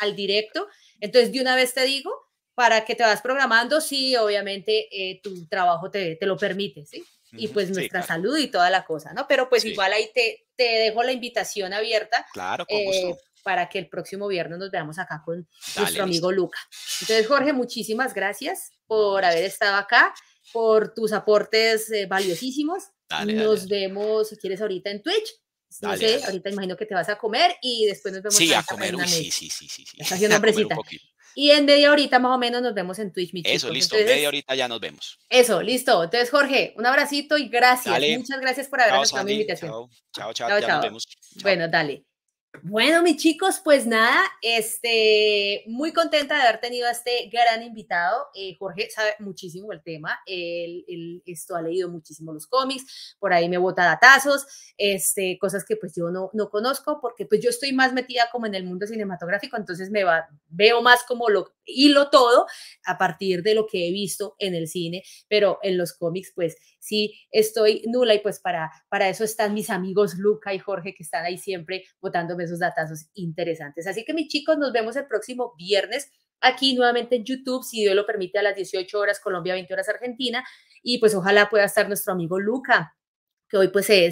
al, directo. Entonces, de una vez te digo, para que te vas programando, sí, obviamente eh, tu trabajo te, te, lo permite, ¿sí? Y pues nuestra salud y toda la cosa, ¿no? Pero pues igual ahí te, te dejo la invitación abierta. Claro, eh, para que el próximo viernes nos veamos acá con nuestro amigo Luca. Entonces, Jorge, muchísimas gracias por haber estado acá, por tus aportes eh, valiosísimos. Dale, Nos vemos, si quieres, ahorita en Twitch. Pues, no ahorita imagino que te vas a comer y después nos vemos. Sí, a comer, uy, sí, sí, sí, sí. Está haciendo Y en media horita más o menos nos vemos en Twitch, Eso, listo, en media horita ya nos vemos. Eso, listo. Entonces, Jorge, un abracito y gracias. Muchas gracias por haber aceptado mi invitación. Chao, chao, nos vemos. Bueno, dale. Bueno, mis chicos, pues nada, este, muy contenta de haber tenido a este gran invitado. Eh, Jorge sabe muchísimo el tema, él, esto ha leído muchísimo los cómics, por ahí me bota datazos, este, cosas que pues yo no, no conozco, porque pues yo estoy más metida como en el mundo cinematográfico, entonces me va, veo más como lo, hilo todo a partir de lo que he visto en el cine, pero en los cómics pues sí estoy nula y pues para, para eso están mis amigos Luca y Jorge que están ahí siempre botándome esos datazos interesantes. Así que mis chicos, nos vemos el próximo viernes aquí nuevamente en YouTube, si Dios lo permite, a las 18 horas Colombia, 20 horas Argentina. Y pues ojalá pueda estar nuestro amigo Luca que hoy pues eh,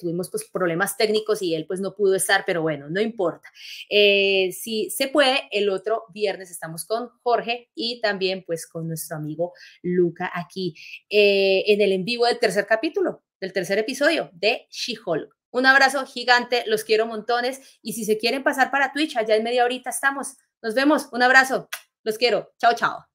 tuvimos pues problemas técnicos y él pues no pudo estar, pero bueno, no importa. Eh, si se puede, el otro viernes estamos con Jorge y también pues con nuestro amigo Luca aquí eh, en el en vivo del tercer capítulo, del tercer episodio de She-Hulk. Un abrazo gigante, los quiero montones y si se quieren pasar para Twitch, allá en media horita estamos. Nos vemos, un abrazo, los quiero, chao, chao.